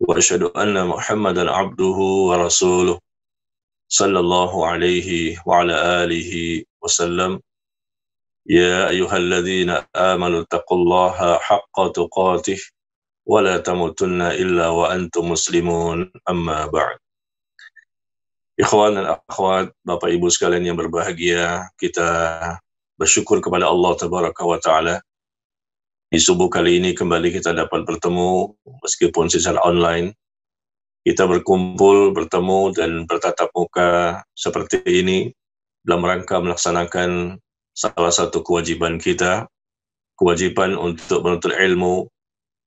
وأشهد أن محمدا عبده ورسوله صلى الله عليه وعلى آله وسلم يا أيها الذين آمنوا اتقوا الله حق تقاته ولا تموتن إلا وأنتم مسلمون أما بعد اخوان الاخوات akhwat, Bapak Ibu sekalian yang berbahagia, kita bersyukur kepada Allah Tabaraka wa Ta'ala Di subuh kali ini kembali kita dapat bertemu meskipun secara online. Kita berkumpul, bertemu, dan bertatap muka seperti ini dalam rangka melaksanakan salah satu kewajiban kita, kewajiban untuk menuntut ilmu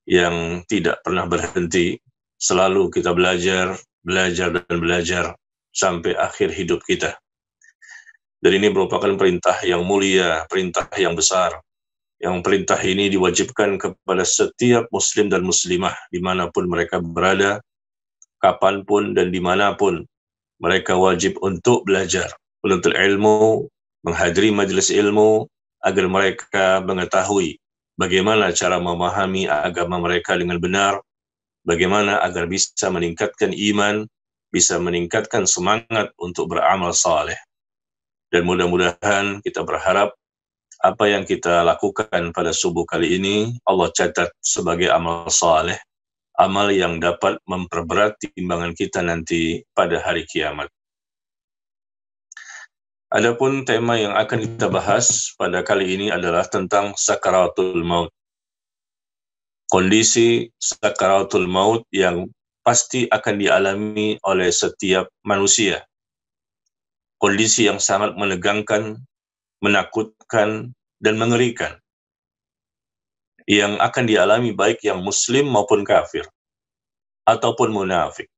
yang tidak pernah berhenti. Selalu kita belajar, belajar, dan belajar sampai akhir hidup kita. Dan ini merupakan perintah yang mulia, perintah yang besar, yang perintah ini diwajibkan kepada setiap muslim dan muslimah dimanapun mereka berada, kapanpun dan dimanapun mereka wajib untuk belajar, menuntut ilmu, menghadiri majelis ilmu, agar mereka mengetahui bagaimana cara memahami agama mereka dengan benar, bagaimana agar bisa meningkatkan iman, bisa meningkatkan semangat untuk beramal saleh. Dan mudah-mudahan kita berharap apa yang kita lakukan pada subuh kali ini Allah catat sebagai amal saleh, amal yang dapat memperberat timbangan kita nanti pada hari kiamat. Adapun tema yang akan kita bahas pada kali ini adalah tentang sakaratul maut. Kondisi sakaratul maut yang pasti akan dialami oleh setiap manusia. Kondisi yang sangat menegangkan, menakut menakutkan dan mengerikan yang akan dialami baik yang muslim maupun kafir ataupun munafik.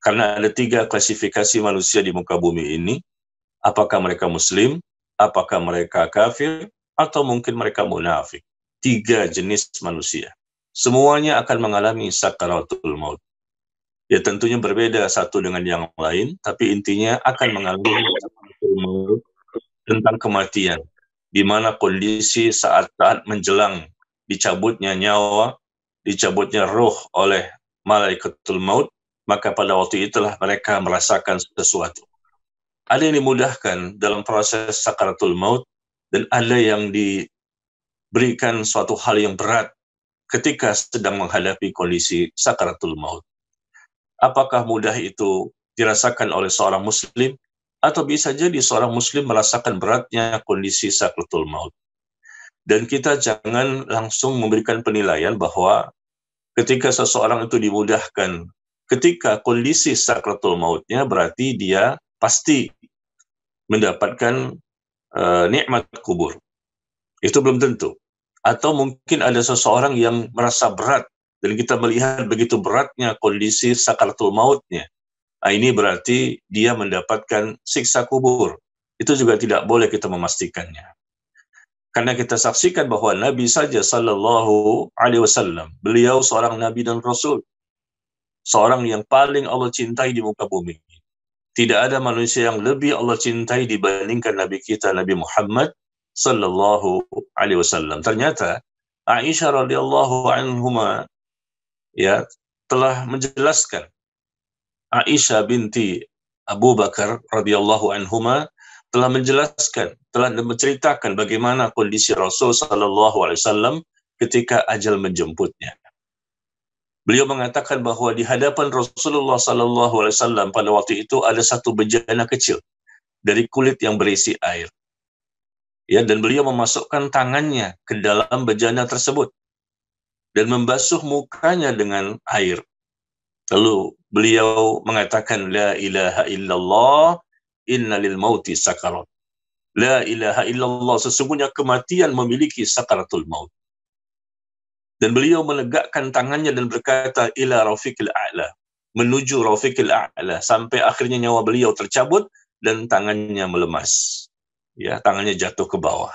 Karena ada tiga klasifikasi manusia di muka bumi ini, apakah mereka muslim, apakah mereka kafir, atau mungkin mereka munafik. Tiga jenis manusia. Semuanya akan mengalami sakaratul maut. Ya tentunya berbeda satu dengan yang lain, tapi intinya akan mengalami sakaratul maut tentang kematian di mana kondisi saat-saat menjelang dicabutnya nyawa, dicabutnya roh oleh malaikatul maut, maka pada waktu itulah mereka merasakan sesuatu. Ada yang dimudahkan dalam proses sakaratul maut, dan ada yang diberikan suatu hal yang berat ketika sedang menghadapi kondisi sakaratul maut. Apakah mudah itu dirasakan oleh seorang muslim? Atau bisa jadi seorang muslim merasakan beratnya kondisi sakratul maut. Dan kita jangan langsung memberikan penilaian bahwa ketika seseorang itu dimudahkan, ketika kondisi sakratul mautnya berarti dia pasti mendapatkan uh, nikmat kubur. Itu belum tentu. Atau mungkin ada seseorang yang merasa berat dan kita melihat begitu beratnya kondisi sakaratul mautnya Nah, ini berarti dia mendapatkan siksa kubur. Itu juga tidak boleh kita memastikannya. Karena kita saksikan bahwa Nabi saja sallallahu alaihi wasallam, beliau seorang nabi dan rasul. Seorang yang paling Allah cintai di muka bumi. Tidak ada manusia yang lebih Allah cintai dibandingkan nabi kita Nabi Muhammad sallallahu alaihi wasallam. Ternyata Aisyah radhiyallahu anhuma ya telah menjelaskan Aisyah binti Abu Bakar radhiyallahu anhuma telah menjelaskan, telah menceritakan bagaimana kondisi Rasul Shallallahu Alaihi Wasallam ketika ajal menjemputnya. Beliau mengatakan bahwa di hadapan Rasulullah Shallallahu Alaihi Wasallam pada waktu itu ada satu bejana kecil dari kulit yang berisi air. Ya, dan beliau memasukkan tangannya ke dalam bejana tersebut dan membasuh mukanya dengan air. Lalu beliau mengatakan la ilaha illallah inna lil mauti sakarat. La ilaha illallah sesungguhnya kematian memiliki sakaratul maut. Dan beliau menegakkan tangannya dan berkata ila rafiqil a'la menuju rafiqil a'la sampai akhirnya nyawa beliau tercabut dan tangannya melemas. Ya, tangannya jatuh ke bawah.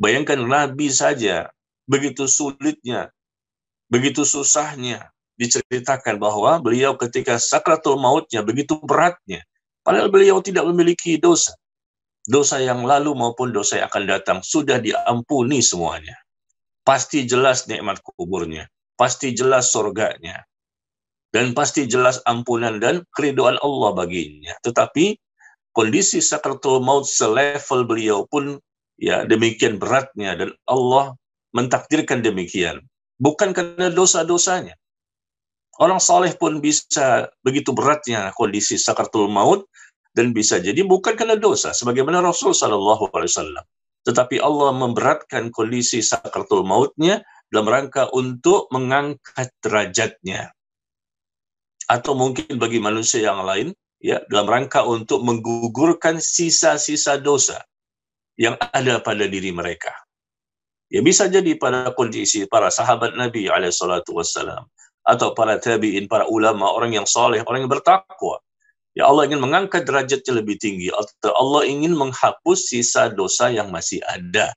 Bayangkan Nabi saja begitu sulitnya, begitu susahnya diceritakan bahwa beliau ketika sakratul mautnya begitu beratnya, padahal beliau tidak memiliki dosa. Dosa yang lalu maupun dosa yang akan datang sudah diampuni semuanya. Pasti jelas nikmat kuburnya, pasti jelas surganya, dan pasti jelas ampunan dan keridoan Allah baginya. Tetapi kondisi sakratul maut selevel beliau pun ya demikian beratnya dan Allah mentakdirkan demikian. Bukan karena dosa-dosanya, Orang saleh pun bisa begitu beratnya kondisi sakartul maut dan bisa jadi bukan karena dosa sebagaimana Rasul sallallahu alaihi wasallam. Tetapi Allah memberatkan kondisi sakartul mautnya dalam rangka untuk mengangkat derajatnya. Atau mungkin bagi manusia yang lain ya dalam rangka untuk menggugurkan sisa-sisa dosa yang ada pada diri mereka. Ya bisa jadi pada kondisi para sahabat Nabi alaihi salatu wassalam atau para tabiin, para ulama, orang yang saleh, orang yang bertakwa. Ya Allah ingin mengangkat derajatnya lebih tinggi atau Allah ingin menghapus sisa dosa yang masih ada.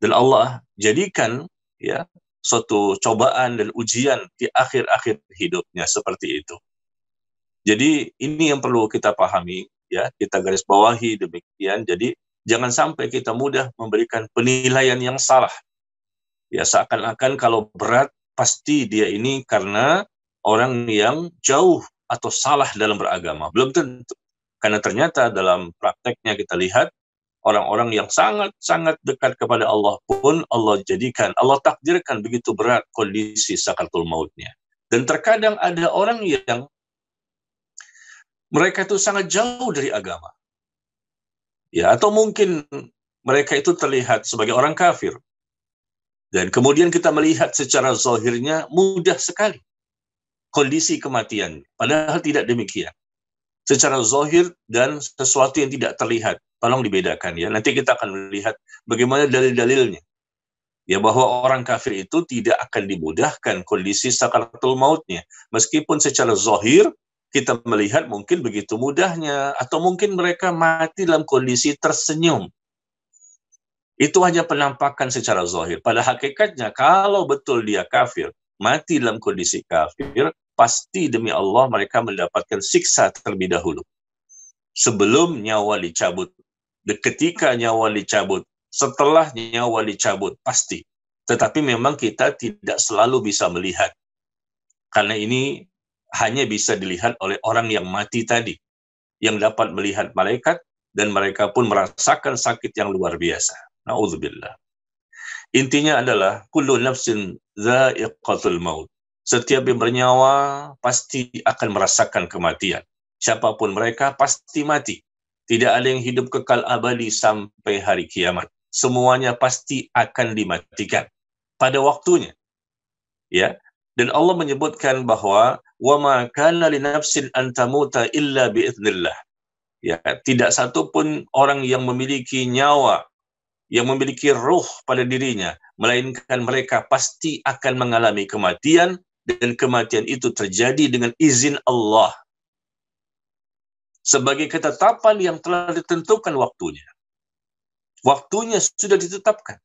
Dan Allah jadikan ya suatu cobaan dan ujian di akhir-akhir hidupnya seperti itu. Jadi ini yang perlu kita pahami ya, kita garis bawahi demikian. Jadi jangan sampai kita mudah memberikan penilaian yang salah. Ya seakan-akan kalau berat pasti dia ini karena orang yang jauh atau salah dalam beragama. Belum tentu. Karena ternyata dalam prakteknya kita lihat orang-orang yang sangat-sangat dekat kepada Allah pun Allah jadikan, Allah takdirkan begitu berat kondisi sakaratul mautnya. Dan terkadang ada orang yang mereka itu sangat jauh dari agama. Ya, atau mungkin mereka itu terlihat sebagai orang kafir. Dan kemudian kita melihat secara zahirnya mudah sekali kondisi kematian, padahal tidak demikian. Secara zahir dan sesuatu yang tidak terlihat, tolong dibedakan ya. Nanti kita akan melihat bagaimana dalil-dalilnya. Ya bahwa orang kafir itu tidak akan dimudahkan kondisi sakaratul mautnya. Meskipun secara zahir kita melihat mungkin begitu mudahnya atau mungkin mereka mati dalam kondisi tersenyum itu hanya penampakan secara zahir. Pada hakikatnya, kalau betul dia kafir, mati dalam kondisi kafir, pasti demi Allah mereka mendapatkan siksa terlebih dahulu. Sebelum nyawa dicabut, ketika nyawa dicabut, setelah nyawa dicabut, pasti. Tetapi memang kita tidak selalu bisa melihat. Karena ini hanya bisa dilihat oleh orang yang mati tadi. Yang dapat melihat malaikat, dan mereka pun merasakan sakit yang luar biasa. Nauzubillah. Intinya adalah kullu nafsin dha'iqatul maut. Setiap yang bernyawa pasti akan merasakan kematian. Siapapun mereka pasti mati. Tidak ada yang hidup kekal abadi sampai hari kiamat. Semuanya pasti akan dimatikan pada waktunya. Ya. Dan Allah menyebutkan bahwa wa ma kana li nafsin an tamuta illa bi Ya, tidak satu pun orang yang memiliki nyawa yang memiliki ruh pada dirinya, melainkan mereka pasti akan mengalami kematian dan kematian itu terjadi dengan izin Allah sebagai ketetapan yang telah ditentukan waktunya. Waktunya sudah ditetapkan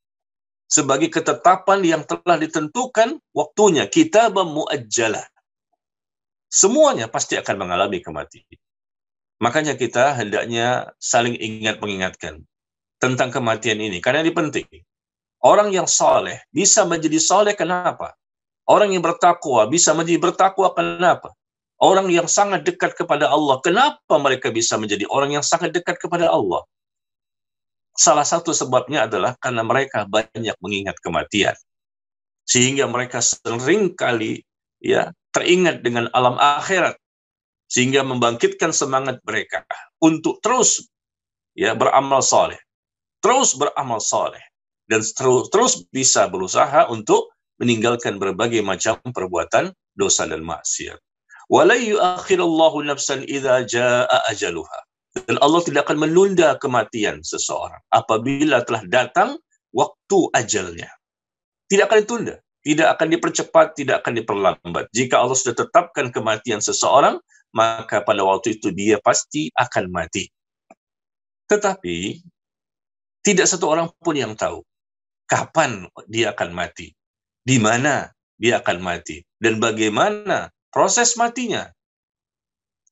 sebagai ketetapan yang telah ditentukan waktunya kita bermuajalah. Semuanya pasti akan mengalami kematian. Makanya kita hendaknya saling ingat mengingatkan tentang kematian ini karena ini penting. Orang yang soleh bisa menjadi soleh kenapa? Orang yang bertakwa bisa menjadi bertakwa kenapa? Orang yang sangat dekat kepada Allah, kenapa mereka bisa menjadi orang yang sangat dekat kepada Allah? Salah satu sebabnya adalah karena mereka banyak mengingat kematian. Sehingga mereka sering kali ya teringat dengan alam akhirat sehingga membangkitkan semangat mereka untuk terus ya beramal soleh terus beramal soleh, dan terus, terus bisa berusaha untuk meninggalkan berbagai macam perbuatan dosa dan maksiat. Dan Allah tidak akan menunda kematian seseorang apabila telah datang waktu ajalnya. Tidak akan ditunda, tidak akan dipercepat, tidak akan diperlambat. Jika Allah sudah tetapkan kematian seseorang, maka pada waktu itu dia pasti akan mati. Tetapi tidak satu orang pun yang tahu kapan dia akan mati, di mana dia akan mati, dan bagaimana proses matinya.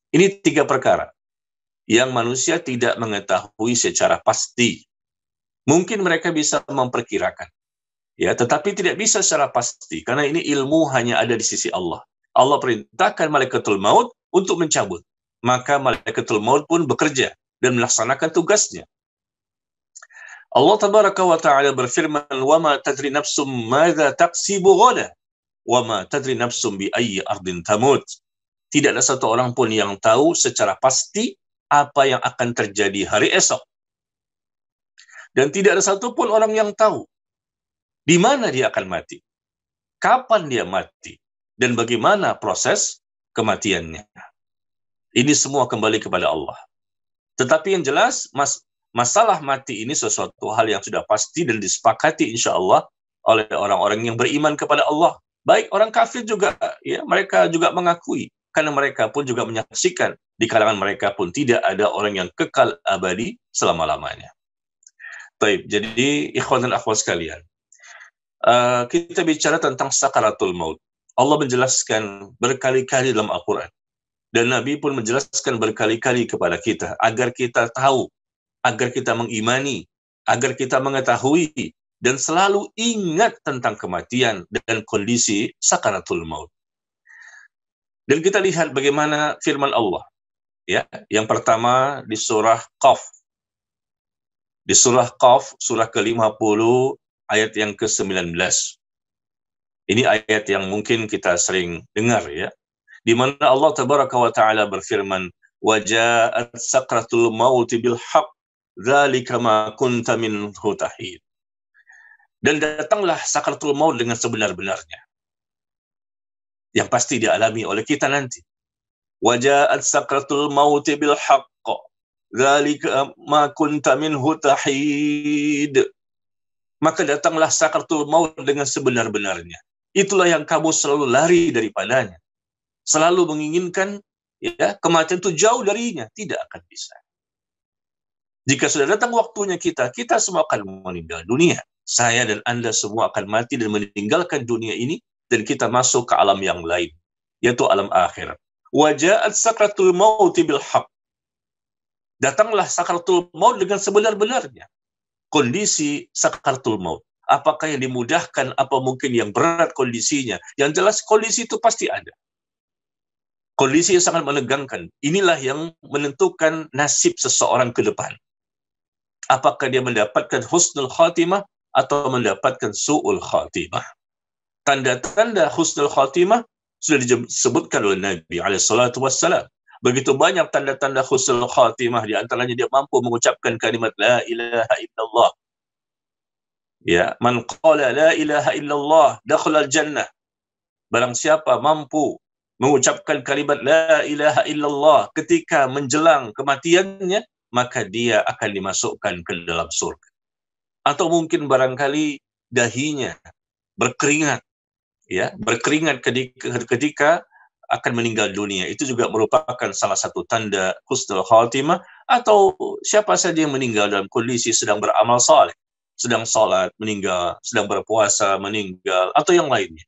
Ini tiga perkara yang manusia tidak mengetahui secara pasti. Mungkin mereka bisa memperkirakan, ya, tetapi tidak bisa secara pasti karena ini ilmu hanya ada di sisi Allah. Allah perintahkan malaikatul maut untuk mencabut, maka malaikatul maut pun bekerja dan melaksanakan tugasnya. Allah tabaraka wa ta'ala berfirman, "Wa ma tadri nafsum madza taksibu ghada, wa ma tadri nafsum bi ayyi ardin tamut." Tidak ada satu orang pun yang tahu secara pasti apa yang akan terjadi hari esok. Dan tidak ada satu pun orang yang tahu di mana dia akan mati, kapan dia mati, dan bagaimana proses kematiannya. Ini semua kembali kepada Allah. Tetapi yang jelas, mas, masalah mati ini sesuatu hal yang sudah pasti dan disepakati insya Allah oleh orang-orang yang beriman kepada Allah. Baik orang kafir juga, ya mereka juga mengakui karena mereka pun juga menyaksikan di kalangan mereka pun tidak ada orang yang kekal abadi selama-lamanya. Baik, jadi ikhwan dan akhwat sekalian, uh, kita bicara tentang sakaratul maut. Allah menjelaskan berkali-kali dalam Al-Quran. Dan Nabi pun menjelaskan berkali-kali kepada kita agar kita tahu agar kita mengimani, agar kita mengetahui dan selalu ingat tentang kematian dan kondisi sakaratul maut. Dan kita lihat bagaimana firman Allah. Ya, yang pertama di surah Qaf. Di surah Qaf, surah ke-50 ayat yang ke-19. Ini ayat yang mungkin kita sering dengar ya. Di mana Allah tabaraka taala berfirman, Wajah sakratul maut bil Zalika ma kunta huta hid, Dan datanglah sakaratul maut dengan sebenar-benarnya. Yang pasti dialami oleh kita nanti. Waja'at sakaratul maut bil haqq. Zalika ma kunta min hutahid. Maka datanglah sakaratul maut dengan sebenar-benarnya. Itulah yang kamu selalu lari daripadanya. Selalu menginginkan ya kematian itu jauh darinya. Tidak akan bisa jika sudah datang waktunya kita, kita semua akan meninggal dunia. Saya dan Anda semua akan mati dan meninggalkan dunia ini dan kita masuk ke alam yang lain, yaitu alam akhirat. Wajahat sakratul maut bil haq. Datanglah sakratul maut dengan sebenar-benarnya. Kondisi sakratul maut. Apakah yang dimudahkan, apa mungkin yang berat kondisinya. Yang jelas kondisi itu pasti ada kondisi yang sangat menegangkan. Inilah yang menentukan nasib seseorang ke depan apakah dia mendapatkan husnul khatimah atau mendapatkan su'ul khatimah. Tanda-tanda husnul khatimah sudah disebutkan oleh Nabi alaihissalatu Begitu banyak tanda-tanda husnul khatimah, di antaranya dia mampu mengucapkan kalimat la ilaha illallah. Ya, man qala la ilaha illallah dakhala jannah. Barang siapa mampu mengucapkan kalimat la ilaha illallah ketika menjelang kematiannya, maka dia akan dimasukkan ke dalam surga. Atau mungkin barangkali dahinya berkeringat, ya berkeringat ketika, ketika akan meninggal dunia. Itu juga merupakan salah satu tanda kustul khatimah atau siapa saja yang meninggal dalam kondisi sedang beramal saleh, sedang sholat meninggal, sedang berpuasa, meninggal atau yang lainnya.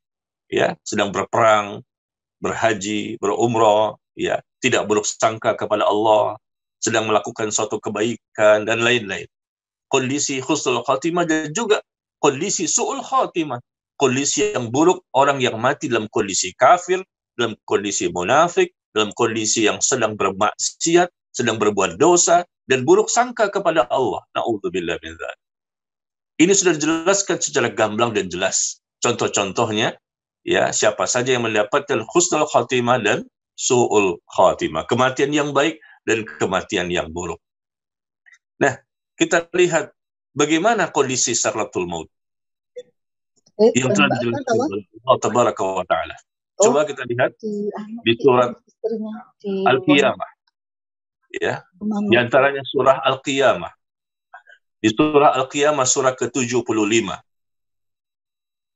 Ya, sedang berperang, berhaji, berumrah, ya, tidak buruk sangka kepada Allah, sedang melakukan suatu kebaikan dan lain-lain. Kondisi khusul khatimah dan juga kondisi su'ul khatimah. Kondisi yang buruk, orang yang mati dalam kondisi kafir, dalam kondisi munafik, dalam kondisi yang sedang bermaksiat, sedang berbuat dosa, dan buruk sangka kepada Allah. Na'udzubillah Ini sudah dijelaskan secara gamblang dan jelas. Contoh-contohnya, ya siapa saja yang mendapatkan husnul khatimah dan su'ul khatimah. Kematian yang baik dan kematian yang buruk. Nah, kita lihat bagaimana kondisi Sarlatul Maut eh, yang telah dijelaskan Allah Tabaraka Coba oh, kita lihat di ah, surat Al-Qiyamah. Ya, di antaranya surah Al-Qiyamah. Di surah Al-Qiyamah surah ke-75.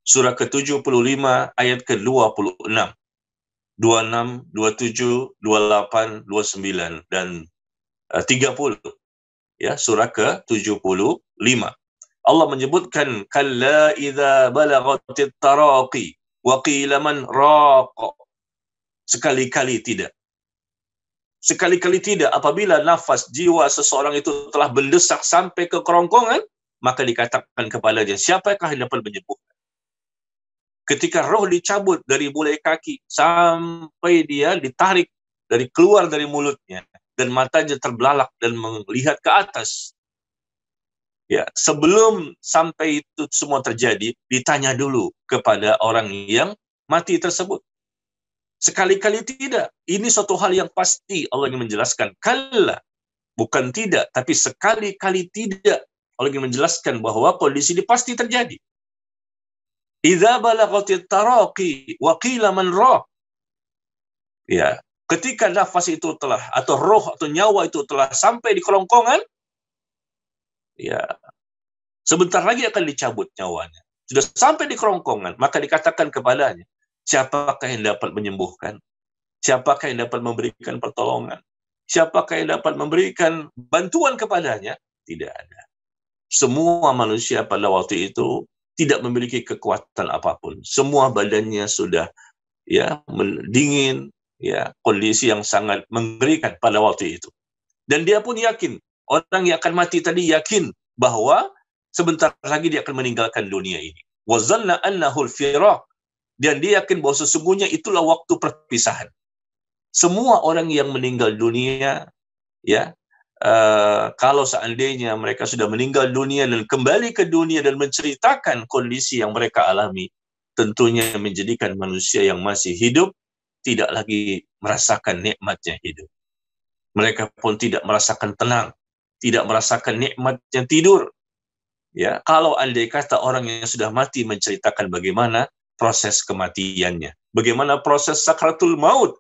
Surah ke-75 ayat ke-26. 26, 27, 28, 29 dan 30. Eh, ya, surah ke-75. Allah menyebutkan kalla idza balagatit taraqi wa qila man raq. Sekali-kali tidak. Sekali-kali tidak apabila nafas jiwa seseorang itu telah berdesak sampai ke kerongkongan, maka dikatakan kepadanya, siapakah yang dapat menyembuhkan? Ketika roh dicabut dari mulai kaki sampai dia ditarik dari keluar dari mulutnya dan matanya terbelalak dan melihat ke atas. Ya, sebelum sampai itu semua terjadi, ditanya dulu kepada orang yang mati tersebut. Sekali-kali tidak. Ini suatu hal yang pasti Allah ingin menjelaskan. Kala, bukan tidak, tapi sekali-kali tidak. Allah ingin menjelaskan bahwa kondisi ini pasti terjadi. Idza balagati taraqi wa qila man roh. Ya, ketika nafas itu telah atau roh atau nyawa itu telah sampai di kerongkongan, ya sebentar lagi akan dicabut nyawanya. Sudah sampai di kerongkongan, maka dikatakan kepadanya, siapakah yang dapat menyembuhkan? Siapakah yang dapat memberikan pertolongan? Siapakah yang dapat memberikan bantuan kepadanya? Tidak ada. Semua manusia pada waktu itu tidak memiliki kekuatan apapun. Semua badannya sudah ya dingin, ya kondisi yang sangat mengerikan pada waktu itu. Dan dia pun yakin, orang yang akan mati tadi yakin bahwa sebentar lagi dia akan meninggalkan dunia ini. Wazanna annahul firaq dan dia yakin bahwa sesungguhnya itulah waktu perpisahan. Semua orang yang meninggal dunia ya Eh, kalau seandainya mereka sudah meninggal dunia dan kembali ke dunia dan menceritakan kondisi yang mereka alami, tentunya menjadikan manusia yang masih hidup tidak lagi merasakan nikmatnya hidup. Mereka pun tidak merasakan tenang, tidak merasakan nikmatnya tidur. Ya, kalau andai kata orang yang sudah mati menceritakan bagaimana proses kematiannya, bagaimana proses sakratul maut,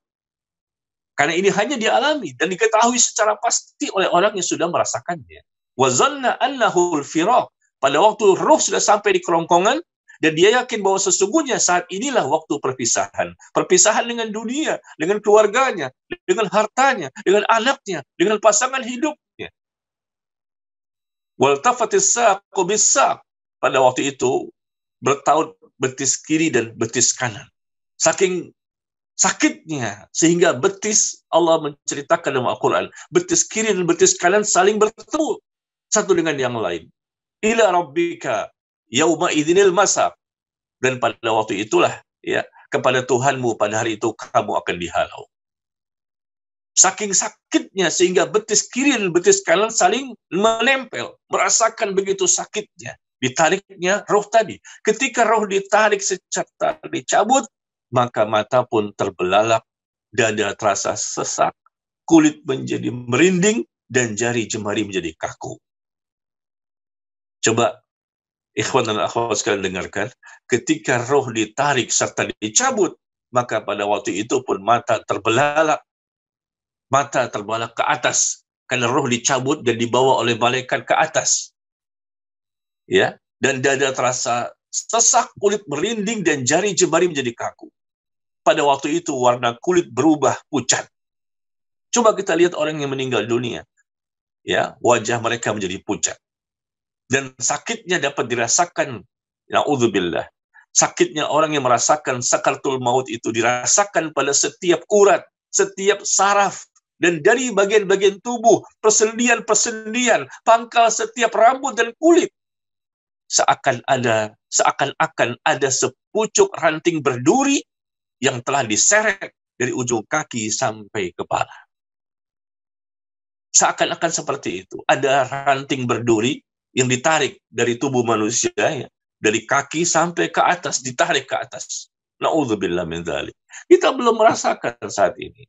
karena ini hanya dialami dan diketahui secara pasti oleh orang yang sudah merasakannya. Wazanna annahul firaq. Pada waktu ruh sudah sampai di kerongkongan, dan dia yakin bahwa sesungguhnya saat inilah waktu perpisahan. Perpisahan dengan dunia, dengan keluarganya, dengan hartanya, dengan anaknya, dengan pasangan hidupnya. Pada waktu itu, bertaut betis kiri dan betis kanan. Saking sakitnya sehingga betis Allah menceritakan dalam Al-Qur'an betis kiri dan betis kanan saling bertemu satu dengan yang lain ila rabbika yauma idinil masa dan pada waktu itulah ya kepada Tuhanmu pada hari itu kamu akan dihalau saking sakitnya sehingga betis kiri dan betis kanan saling menempel merasakan begitu sakitnya ditariknya roh tadi ketika roh ditarik secara dicabut maka mata pun terbelalak, dada terasa sesak, kulit menjadi merinding, dan jari jemari menjadi kaku. Coba ikhwan dan akhwat sekalian dengarkan, ketika roh ditarik serta dicabut, maka pada waktu itu pun mata terbelalak, mata terbelalak ke atas, karena roh dicabut dan dibawa oleh malaikat ke atas. Ya, dan dada terasa sesak, kulit merinding, dan jari jemari menjadi kaku pada waktu itu warna kulit berubah pucat. Coba kita lihat orang yang meninggal dunia. Ya, wajah mereka menjadi pucat. Dan sakitnya dapat dirasakan. Na'udzubillah. Sakitnya orang yang merasakan sakartul maut itu dirasakan pada setiap urat, setiap saraf, dan dari bagian-bagian tubuh, persendian-persendian, pangkal setiap rambut dan kulit. Seakan ada, seakan-akan ada sepucuk ranting berduri yang telah diseret dari ujung kaki sampai kepala. Seakan-akan seperti itu. Ada ranting berduri yang ditarik dari tubuh manusia, ya. dari kaki sampai ke atas, ditarik ke atas. Na'udzubillah min dhali. Kita belum merasakan saat ini.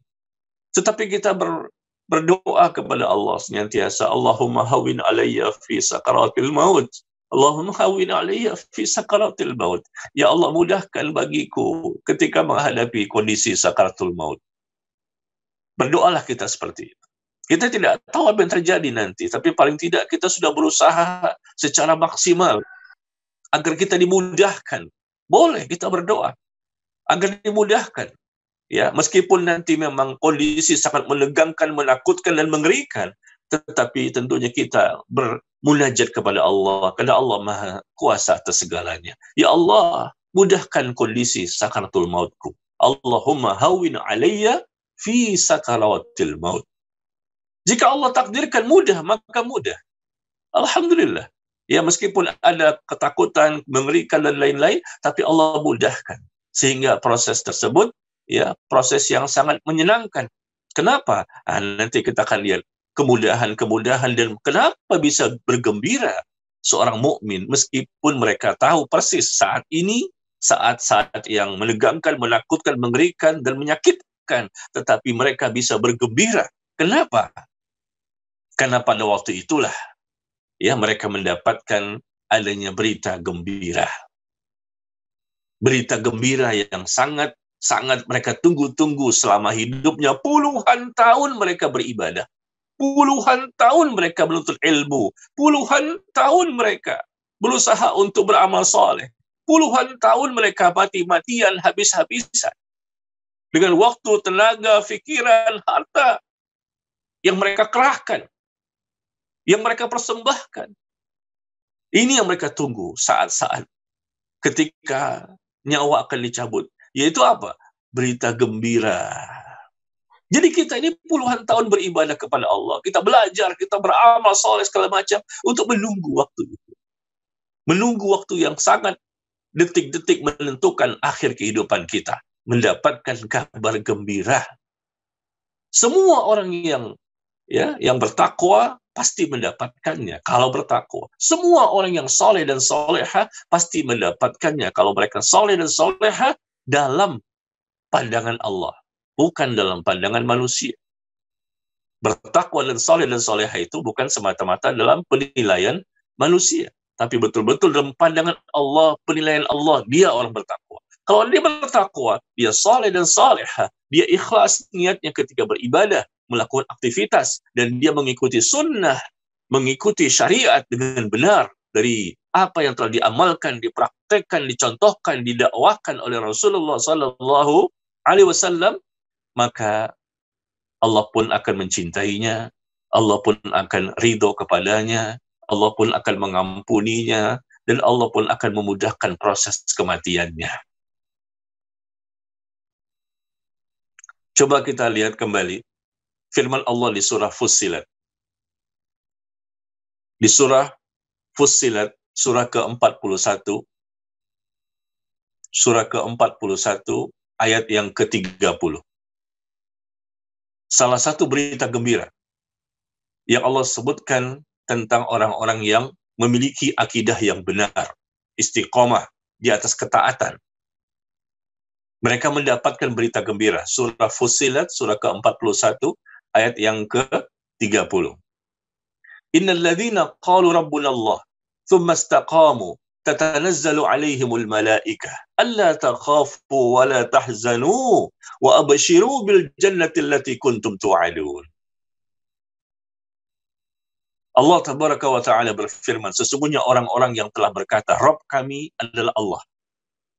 Tetapi kita ber, berdoa kepada Allah senantiasa, Allahumma hawin alayya fi sakaratil maut Allahumma hawin alaiya fi sakaratil maut. Ya Allah mudahkan bagiku ketika menghadapi kondisi sakaratul maut. Berdoalah kita seperti itu. Kita tidak tahu apa yang terjadi nanti, tapi paling tidak kita sudah berusaha secara maksimal agar kita dimudahkan. Boleh kita berdoa agar dimudahkan. Ya, meskipun nanti memang kondisi sangat menegangkan, menakutkan dan mengerikan, tetapi tentunya kita bermunajat kepada Allah karena Allah Maha Kuasa atas segalanya. Ya Allah, mudahkan kondisi sakaratul mautku. Allahumma hawin alayya fi sakaratil maut. Jika Allah takdirkan mudah, maka mudah. Alhamdulillah. Ya meskipun ada ketakutan, mengerikan dan lain-lain, tapi Allah mudahkan sehingga proses tersebut ya proses yang sangat menyenangkan. Kenapa? Nah, nanti kita akan lihat kemudahan-kemudahan dan kenapa bisa bergembira seorang mukmin meskipun mereka tahu persis saat ini saat-saat yang menegangkan, menakutkan, mengerikan dan menyakitkan, tetapi mereka bisa bergembira. Kenapa? Karena pada waktu itulah ya mereka mendapatkan adanya berita gembira. Berita gembira yang sangat sangat mereka tunggu-tunggu selama hidupnya puluhan tahun mereka beribadah. Puluhan tahun mereka menuntut ilmu. Puluhan tahun mereka berusaha untuk beramal soleh. Puluhan tahun mereka mati-matian habis-habisan. Dengan waktu, tenaga, fikiran, harta yang mereka kerahkan. Yang mereka persembahkan. Ini yang mereka tunggu saat-saat ketika nyawa akan dicabut. Yaitu apa? Berita gembira jadi kita ini puluhan tahun beribadah kepada Allah. Kita belajar, kita beramal soleh segala macam untuk menunggu waktu itu. Menunggu waktu yang sangat detik-detik menentukan akhir kehidupan kita. Mendapatkan kabar gembira. Semua orang yang ya yang bertakwa pasti mendapatkannya kalau bertakwa. Semua orang yang soleh dan soleha pasti mendapatkannya kalau mereka soleh dan soleha dalam pandangan Allah bukan dalam pandangan manusia. Bertakwa dan soleh dan soleha itu bukan semata-mata dalam penilaian manusia, tapi betul-betul dalam pandangan Allah, penilaian Allah, dia orang bertakwa. Kalau dia bertakwa, dia soleh dan soleha, dia ikhlas niatnya ketika beribadah, melakukan aktivitas, dan dia mengikuti sunnah, mengikuti syariat dengan benar dari apa yang telah diamalkan, dipraktekkan, dicontohkan, didakwahkan oleh Rasulullah Sallallahu Alaihi Wasallam maka Allah pun akan mencintainya, Allah pun akan ridho kepadanya, Allah pun akan mengampuninya, dan Allah pun akan memudahkan proses kematiannya. Coba kita lihat kembali firman Allah di surah Fussilat. Di surah Fussilat, surah ke-41, surah ke-41, ayat yang ke-30 salah satu berita gembira yang Allah sebutkan tentang orang-orang yang memiliki akidah yang benar, istiqomah di atas ketaatan. Mereka mendapatkan berita gembira. Surah Fusilat, surah ke-41, ayat yang ke-30. Innal ladhina qalu rabbunallah, thumma istaqamu, تتنزل عليهم الملائكة ألا تخافوا ولا تحزنوا وأبشروا بالجنة التي كنتم توعدون Allah tabaraka wa taala berfirman sesungguhnya orang-orang yang telah berkata Rob kami adalah Allah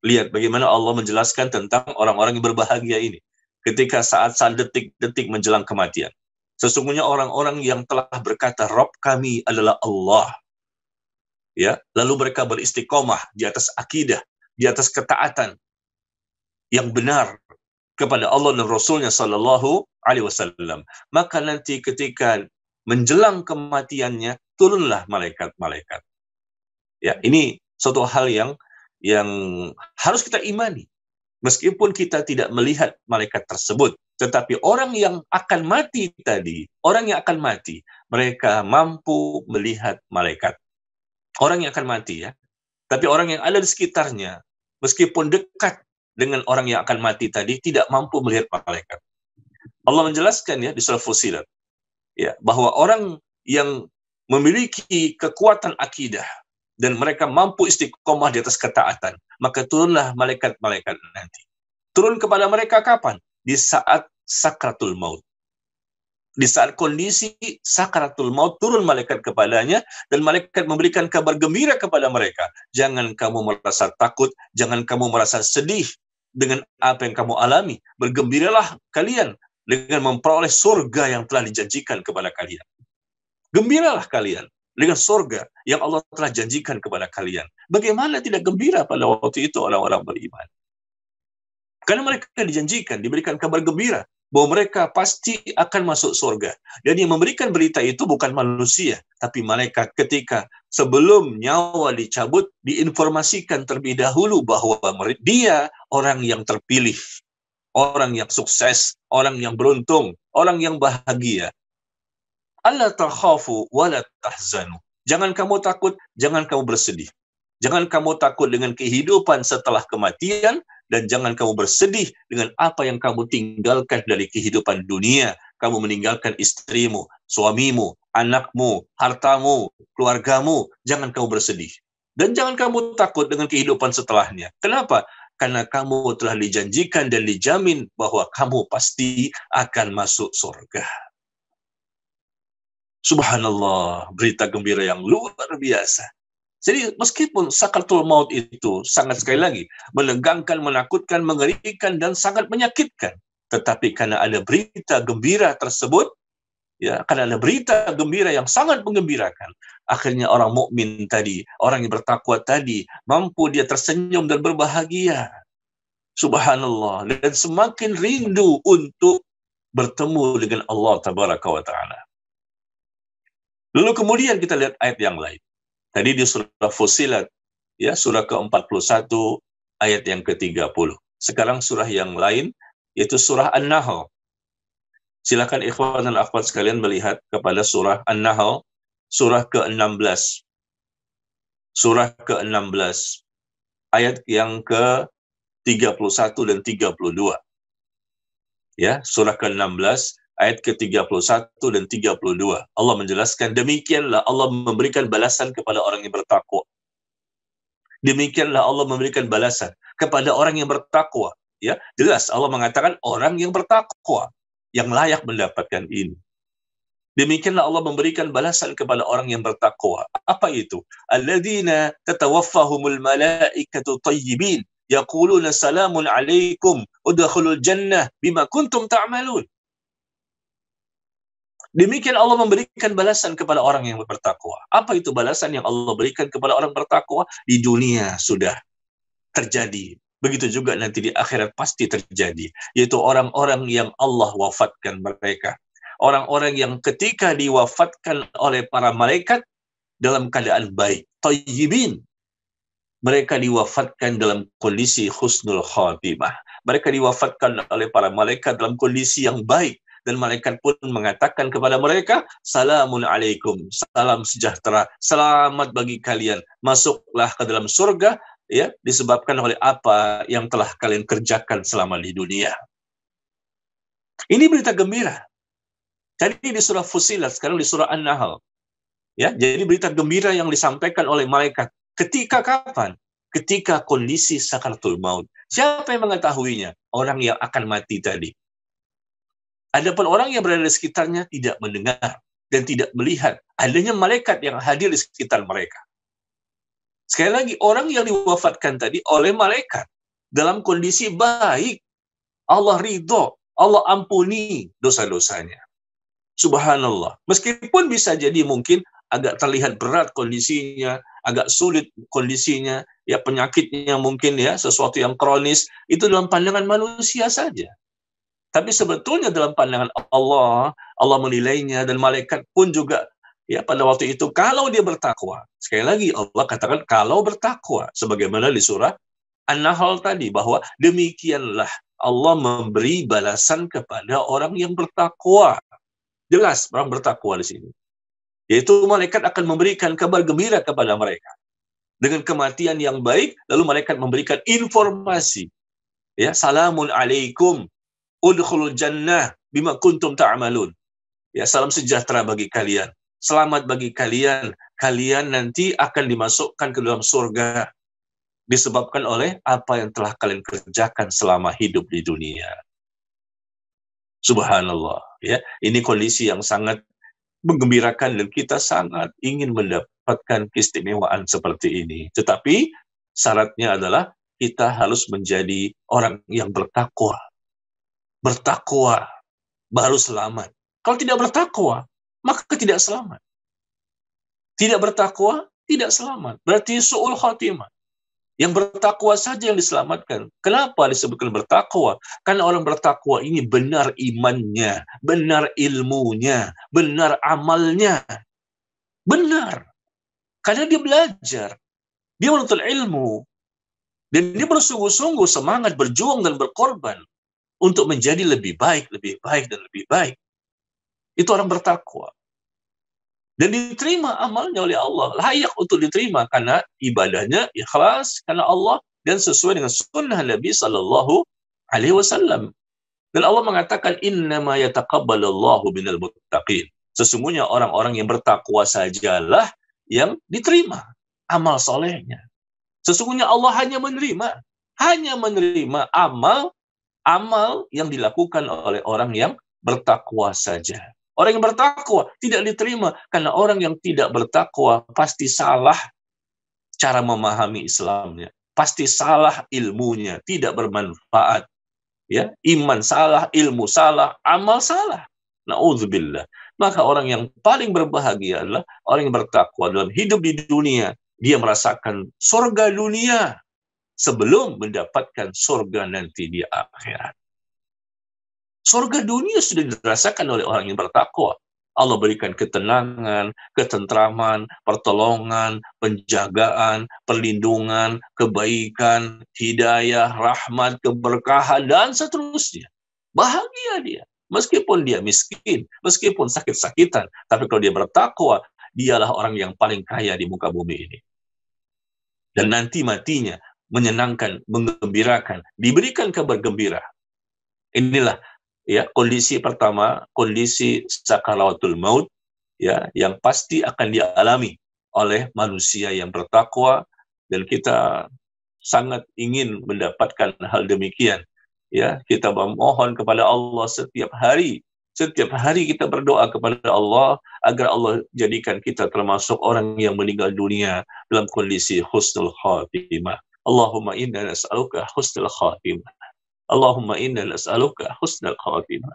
lihat bagaimana Allah menjelaskan tentang orang-orang yang berbahagia ini ketika saat-saat detik-detik menjelang kematian sesungguhnya orang-orang yang telah berkata Rob kami adalah Allah ya lalu mereka beristiqomah di atas akidah di atas ketaatan yang benar kepada Allah dan Rasulnya Shallallahu Alaihi Wasallam maka nanti ketika menjelang kematiannya turunlah malaikat-malaikat ya ini suatu hal yang yang harus kita imani meskipun kita tidak melihat malaikat tersebut tetapi orang yang akan mati tadi orang yang akan mati mereka mampu melihat malaikat orang yang akan mati ya, tapi orang yang ada di sekitarnya, meskipun dekat dengan orang yang akan mati tadi, tidak mampu melihat malaikat. Allah menjelaskan ya di surah Fusilat, ya bahwa orang yang memiliki kekuatan akidah dan mereka mampu istiqomah di atas ketaatan, maka turunlah malaikat-malaikat nanti. Turun kepada mereka kapan? Di saat sakratul maut. Di saat kondisi sakaratul maut turun malaikat kepadanya dan malaikat memberikan kabar gembira kepada mereka. Jangan kamu merasa takut, jangan kamu merasa sedih dengan apa yang kamu alami. Bergembiralah kalian dengan memperoleh surga yang telah dijanjikan kepada kalian. Gembiralah kalian dengan surga yang Allah telah janjikan kepada kalian. Bagaimana tidak gembira pada waktu itu orang-orang beriman? Karena mereka dijanjikan, diberikan kabar gembira bahwa mereka pasti akan masuk surga. Dan yang memberikan berita itu bukan manusia, tapi malaikat ketika sebelum nyawa dicabut, diinformasikan terlebih dahulu bahwa dia orang yang terpilih, orang yang sukses, orang yang beruntung, orang yang bahagia. Allah terkhafu wa tahzanu. Jangan kamu takut, jangan kamu bersedih. Jangan kamu takut dengan kehidupan setelah kematian, dan jangan kamu bersedih dengan apa yang kamu tinggalkan dari kehidupan dunia. Kamu meninggalkan istrimu, suamimu, anakmu, hartamu, keluargamu. Jangan kamu bersedih. Dan jangan kamu takut dengan kehidupan setelahnya. Kenapa? Karena kamu telah dijanjikan dan dijamin bahwa kamu pasti akan masuk surga. Subhanallah, berita gembira yang luar biasa. Jadi meskipun sakaratul maut itu sangat sekali hmm. lagi melenggangkan, menakutkan, mengerikan dan sangat menyakitkan, tetapi karena ada berita gembira tersebut, ya karena ada berita gembira yang sangat menggembirakan, akhirnya orang mukmin tadi, orang yang bertakwa tadi mampu dia tersenyum dan berbahagia. Subhanallah dan semakin rindu untuk bertemu dengan Allah Tabaraka wa taala. Lalu kemudian kita lihat ayat yang lain. Tadi di surah Fusilat, ya surah ke-41 ayat yang ke-30. Sekarang surah yang lain, yaitu surah An-Nahl. Silakan ikhwan dan akhwat sekalian melihat kepada surah An-Nahl, surah ke-16. Surah ke-16, ayat yang ke-31 dan 32. Ya, surah ke-16, ayat ke-31 dan 32. Allah menjelaskan, demikianlah Allah memberikan balasan kepada orang yang bertakwa. Demikianlah Allah memberikan balasan kepada orang yang bertakwa. Ya, jelas Allah mengatakan orang yang bertakwa yang layak mendapatkan ini. Demikianlah Allah memberikan balasan kepada orang yang bertakwa. Apa itu? Alladzina tatawaffahumul malaikatu tayyibin yaquluna salamun alaikum udkhulul jannah bima kuntum ta'malun. Demikian Allah memberikan balasan kepada orang yang bertakwa. Apa itu balasan yang Allah berikan kepada orang bertakwa? Di dunia sudah terjadi. Begitu juga nanti di akhirat pasti terjadi. Yaitu orang-orang yang Allah wafatkan mereka. Orang-orang yang ketika diwafatkan oleh para malaikat dalam keadaan baik. Tayyibin. Mereka diwafatkan dalam kondisi husnul khatimah. Mereka diwafatkan oleh para malaikat dalam kondisi yang baik dan malaikat pun mengatakan kepada mereka salamun alaikum salam sejahtera selamat bagi kalian masuklah ke dalam surga ya disebabkan oleh apa yang telah kalian kerjakan selama di dunia ini berita gembira tadi di surah Fusilat sekarang di surah An-Nahl ya jadi berita gembira yang disampaikan oleh malaikat ketika kapan ketika kondisi sakaratul maut siapa yang mengetahuinya orang yang akan mati tadi Adapun orang yang berada di sekitarnya tidak mendengar dan tidak melihat adanya malaikat yang hadir di sekitar mereka. Sekali lagi, orang yang diwafatkan tadi oleh malaikat dalam kondisi baik, Allah ridho, Allah ampuni dosa-dosanya. Subhanallah. Meskipun bisa jadi mungkin agak terlihat berat kondisinya, agak sulit kondisinya, ya penyakitnya mungkin ya, sesuatu yang kronis, itu dalam pandangan manusia saja. Tapi sebetulnya dalam pandangan Allah, Allah menilainya dan malaikat pun juga ya pada waktu itu kalau dia bertakwa. Sekali lagi Allah katakan kalau bertakwa sebagaimana di surah An-Nahl tadi bahwa demikianlah Allah memberi balasan kepada orang yang bertakwa. Jelas orang bertakwa di sini. Yaitu malaikat akan memberikan kabar gembira kepada mereka. Dengan kematian yang baik lalu malaikat memberikan informasi. Ya, salamun alaikum udkhulul jannah bima kuntum ta'amalun. Ya, salam sejahtera bagi kalian. Selamat bagi kalian. Kalian nanti akan dimasukkan ke dalam surga disebabkan oleh apa yang telah kalian kerjakan selama hidup di dunia. Subhanallah, ya. Ini kondisi yang sangat menggembirakan dan kita sangat ingin mendapatkan keistimewaan seperti ini. Tetapi syaratnya adalah kita harus menjadi orang yang bertakwa bertakwa baru selamat. Kalau tidak bertakwa, maka tidak selamat. Tidak bertakwa, tidak selamat. Berarti su'ul khatimah. Yang bertakwa saja yang diselamatkan. Kenapa disebutkan bertakwa? Karena orang bertakwa ini benar imannya, benar ilmunya, benar amalnya. Benar. Karena dia belajar. Dia menuntut ilmu. Dan dia bersungguh-sungguh semangat berjuang dan berkorban untuk menjadi lebih baik, lebih baik, dan lebih baik. Itu orang bertakwa. Dan diterima amalnya oleh Allah. Layak untuk diterima karena ibadahnya ikhlas, karena Allah, dan sesuai dengan sunnah Nabi Sallallahu Alaihi Wasallam. Dan Allah mengatakan, Innama yatakabbalallahu minal muttaqin. Sesungguhnya orang-orang yang bertakwa sajalah yang diterima amal solehnya. Sesungguhnya Allah hanya menerima, hanya menerima amal amal yang dilakukan oleh orang yang bertakwa saja. Orang yang bertakwa tidak diterima karena orang yang tidak bertakwa pasti salah cara memahami Islamnya, pasti salah ilmunya, tidak bermanfaat. Ya, iman salah, ilmu salah, amal salah. Nauzubillah. Maka orang yang paling berbahagia adalah orang yang bertakwa dalam hidup di dunia. Dia merasakan surga dunia sebelum mendapatkan surga nanti di akhirat. Surga dunia sudah dirasakan oleh orang yang bertakwa. Allah berikan ketenangan, ketentraman, pertolongan, penjagaan, perlindungan, kebaikan, hidayah, rahmat, keberkahan, dan seterusnya. Bahagia dia. Meskipun dia miskin, meskipun sakit-sakitan, tapi kalau dia bertakwa, dialah orang yang paling kaya di muka bumi ini. Dan nanti matinya, menyenangkan, menggembirakan, diberikan kabar gembira. Inilah ya kondisi pertama, kondisi sakaratul maut ya yang pasti akan dialami oleh manusia yang bertakwa dan kita sangat ingin mendapatkan hal demikian. Ya, kita memohon kepada Allah setiap hari. Setiap hari kita berdoa kepada Allah agar Allah jadikan kita termasuk orang yang meninggal dunia dalam kondisi husnul khatimah. Allahumma inna nas'aluka husnul khatimah. Allahumma inna nas'aluka husnul khatimah.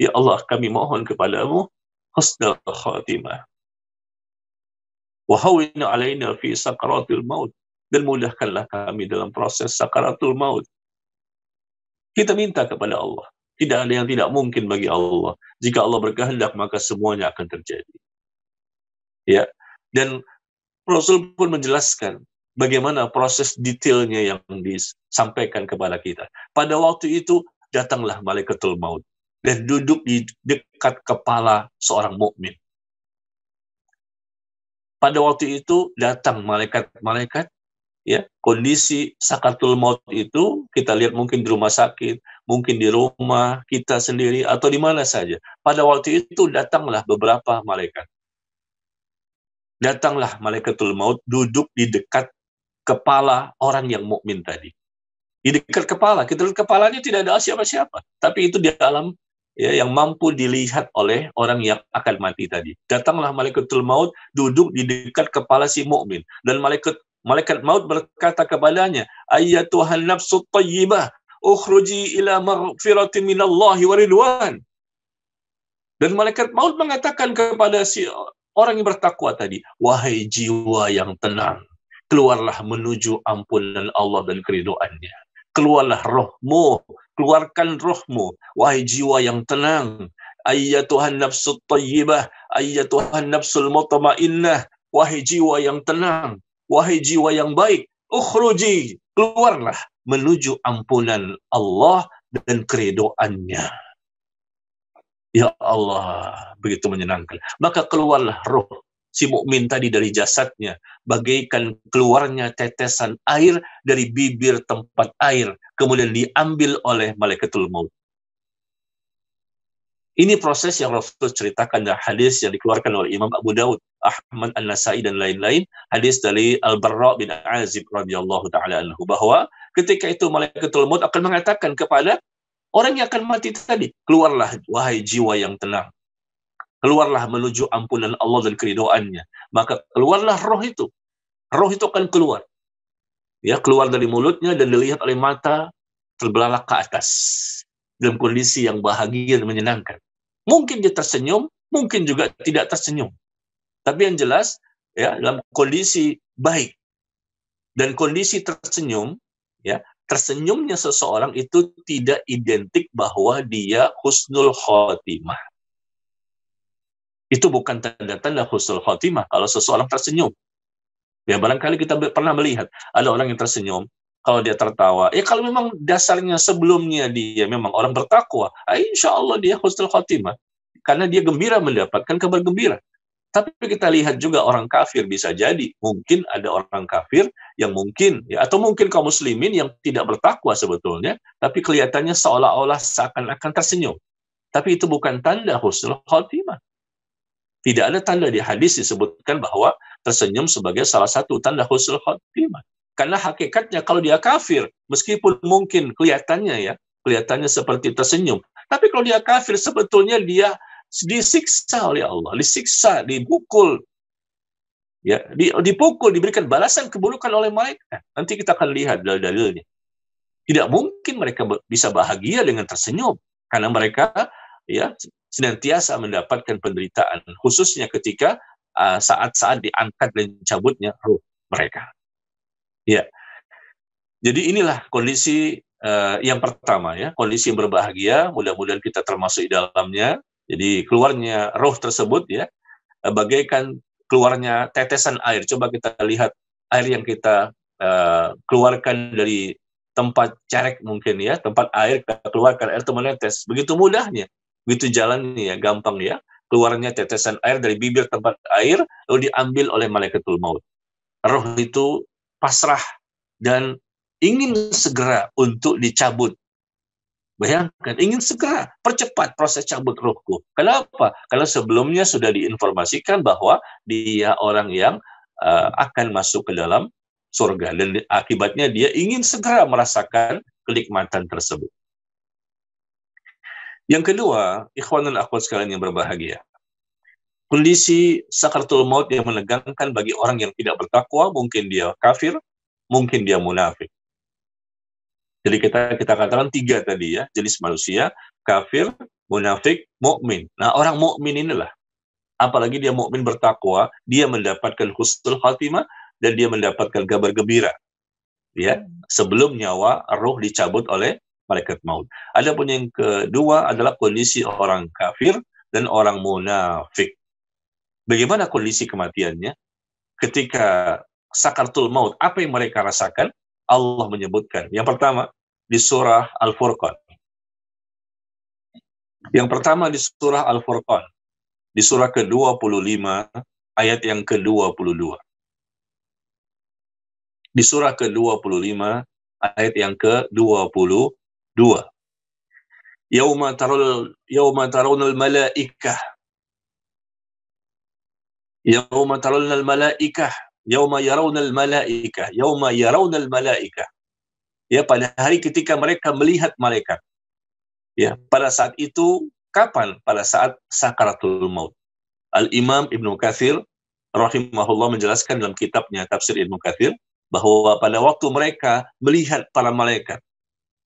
Ya Allah, kami mohon kepadamu husnul khatimah. Wahawin alaina fi sakaratul maut. Dan mudahkanlah kami dalam proses sakaratul maut. Kita minta kepada Allah. Tidak ada yang tidak mungkin bagi Allah. Jika Allah berkehendak, maka semuanya akan terjadi. Ya, dan Rasul pun menjelaskan bagaimana proses detailnya yang disampaikan kepada kita. Pada waktu itu datanglah malaikatul maut dan duduk di dekat kepala seorang mukmin. Pada waktu itu datang malaikat-malaikat ya kondisi sakatul maut itu kita lihat mungkin di rumah sakit, mungkin di rumah kita sendiri atau di mana saja. Pada waktu itu datanglah beberapa malaikat datanglah malaikatul maut duduk di dekat kepala orang yang mukmin tadi. Di dekat kepala, kita lihat kepalanya tidak ada siapa-siapa, tapi itu di dalam ya, yang mampu dilihat oleh orang yang akan mati tadi. Datanglah malaikatul maut duduk di dekat kepala si mukmin dan malaikat malaikat maut berkata kepadanya, "Ayyatuhan nafsu thayyibah, ukhruji ila maghfirati minallahi wa ridwan." Dan malaikat maut mengatakan kepada si orang yang bertakwa tadi, "Wahai jiwa yang tenang, keluarlah menuju ampunan Allah dan keridoannya. Keluarlah rohmu, keluarkan rohmu, wahai jiwa yang tenang. ayat Tuhan nafsu tayyibah, Tuhan nafsul mutmainnah, wahai jiwa yang tenang, wahai jiwa yang baik, ukhruji, keluarlah menuju ampunan Allah dan keridoannya. Ya Allah, begitu menyenangkan. Maka keluarlah roh si mukmin tadi dari jasadnya bagaikan keluarnya tetesan air dari bibir tempat air kemudian diambil oleh malaikatul maut ini proses yang Rasul ceritakan dalam hadis yang dikeluarkan oleh Imam Abu Daud, Ahmad An-Nasai dan lain-lain, hadis dari Al-Barra bin Azib radhiyallahu taala anhu bahwa ketika itu malaikatul maut akan mengatakan kepada orang yang akan mati tadi, keluarlah wahai jiwa yang tenang keluarlah menuju ampunan Allah dan keridoannya. Maka keluarlah roh itu. Roh itu akan keluar. Ya, keluar dari mulutnya dan dilihat oleh mata terbelalak ke atas dalam kondisi yang bahagia dan menyenangkan. Mungkin dia tersenyum, mungkin juga tidak tersenyum. Tapi yang jelas ya dalam kondisi baik dan kondisi tersenyum ya tersenyumnya seseorang itu tidak identik bahwa dia husnul khotimah. Itu bukan tanda-tanda husnul khotimah kalau seseorang tersenyum. Ya barangkali kita pernah melihat ada orang yang tersenyum, kalau dia tertawa. Ya kalau memang dasarnya sebelumnya dia memang orang bertakwa, ah, insya Allah dia husnul khotimah. Karena dia gembira mendapatkan kabar gembira. Tapi kita lihat juga orang kafir bisa jadi mungkin ada orang kafir yang mungkin ya atau mungkin kaum muslimin yang tidak bertakwa sebetulnya tapi kelihatannya seolah-olah seakan-akan tersenyum. Tapi itu bukan tanda husnul khotimah. Tidak ada tanda di hadis disebutkan bahwa tersenyum sebagai salah satu tanda husnul khotimah. Karena hakikatnya kalau dia kafir, meskipun mungkin kelihatannya ya, kelihatannya seperti tersenyum, tapi kalau dia kafir sebetulnya dia disiksa oleh Allah, disiksa, dibukul, ya dipukul, diberikan balasan keburukan oleh malaikat. Nanti kita akan lihat dalil-dalilnya. Tidak mungkin mereka bisa bahagia dengan tersenyum karena mereka ya senantiasa mendapatkan penderitaan khususnya ketika ah, saat-saat uh, diangkat dan dicabutnya ruh mereka. Ya. Jadi inilah kondisi uh, yang pertama ya, kondisi yang berbahagia, mudah-mudahan kita termasuk di dalamnya. Jadi keluarnya roh tersebut ya, eh, bagaikan keluarnya tetesan air. Coba kita lihat air yang kita uh, keluarkan dari tempat cerek mungkin ya, tempat air kita keluarkan air itu menetes. Begitu mudahnya begitu jalan nih ya gampang ya keluarnya tetesan air dari bibir tempat air lalu diambil oleh malaikatul maut roh itu pasrah dan ingin segera untuk dicabut Bayangkan, ingin segera, percepat proses cabut rohku. Kenapa? Karena sebelumnya sudah diinformasikan bahwa dia orang yang uh, akan masuk ke dalam surga. Dan akibatnya dia ingin segera merasakan kenikmatan tersebut. Yang kedua, ikhwan dan akhwat sekalian yang berbahagia. Kondisi sakaratul maut yang menegangkan bagi orang yang tidak bertakwa, mungkin dia kafir, mungkin dia munafik. Jadi kita kita katakan tiga tadi ya, jenis manusia, kafir, munafik, mukmin. Nah, orang mukmin inilah apalagi dia mukmin bertakwa, dia mendapatkan husnul khatimah dan dia mendapatkan kabar gembira. Ya, sebelum nyawa roh dicabut oleh malaikat maut. Adapun yang kedua adalah kondisi orang kafir dan orang munafik. Bagaimana kondisi kematiannya? Ketika sakartul maut, apa yang mereka rasakan? Allah menyebutkan. Yang pertama, di surah Al-Furqan. Yang pertama di surah Al-Furqan. Di surah ke-25, ayat yang ke-22 di surah ke-25 ayat yang ke-22. Dua. Yauma tarul yauma al malaikah. Yauma al malaikah. Yauma al malaikah. Yauma al malaikah. Ya pada hari ketika mereka melihat malaikat. Ya, pada saat itu kapan? Pada saat sakaratul maut. Al-Imam Ibnu Katsir rahimahullah menjelaskan dalam kitabnya Tafsir Ibnu Katsir bahwa pada waktu mereka melihat para malaikat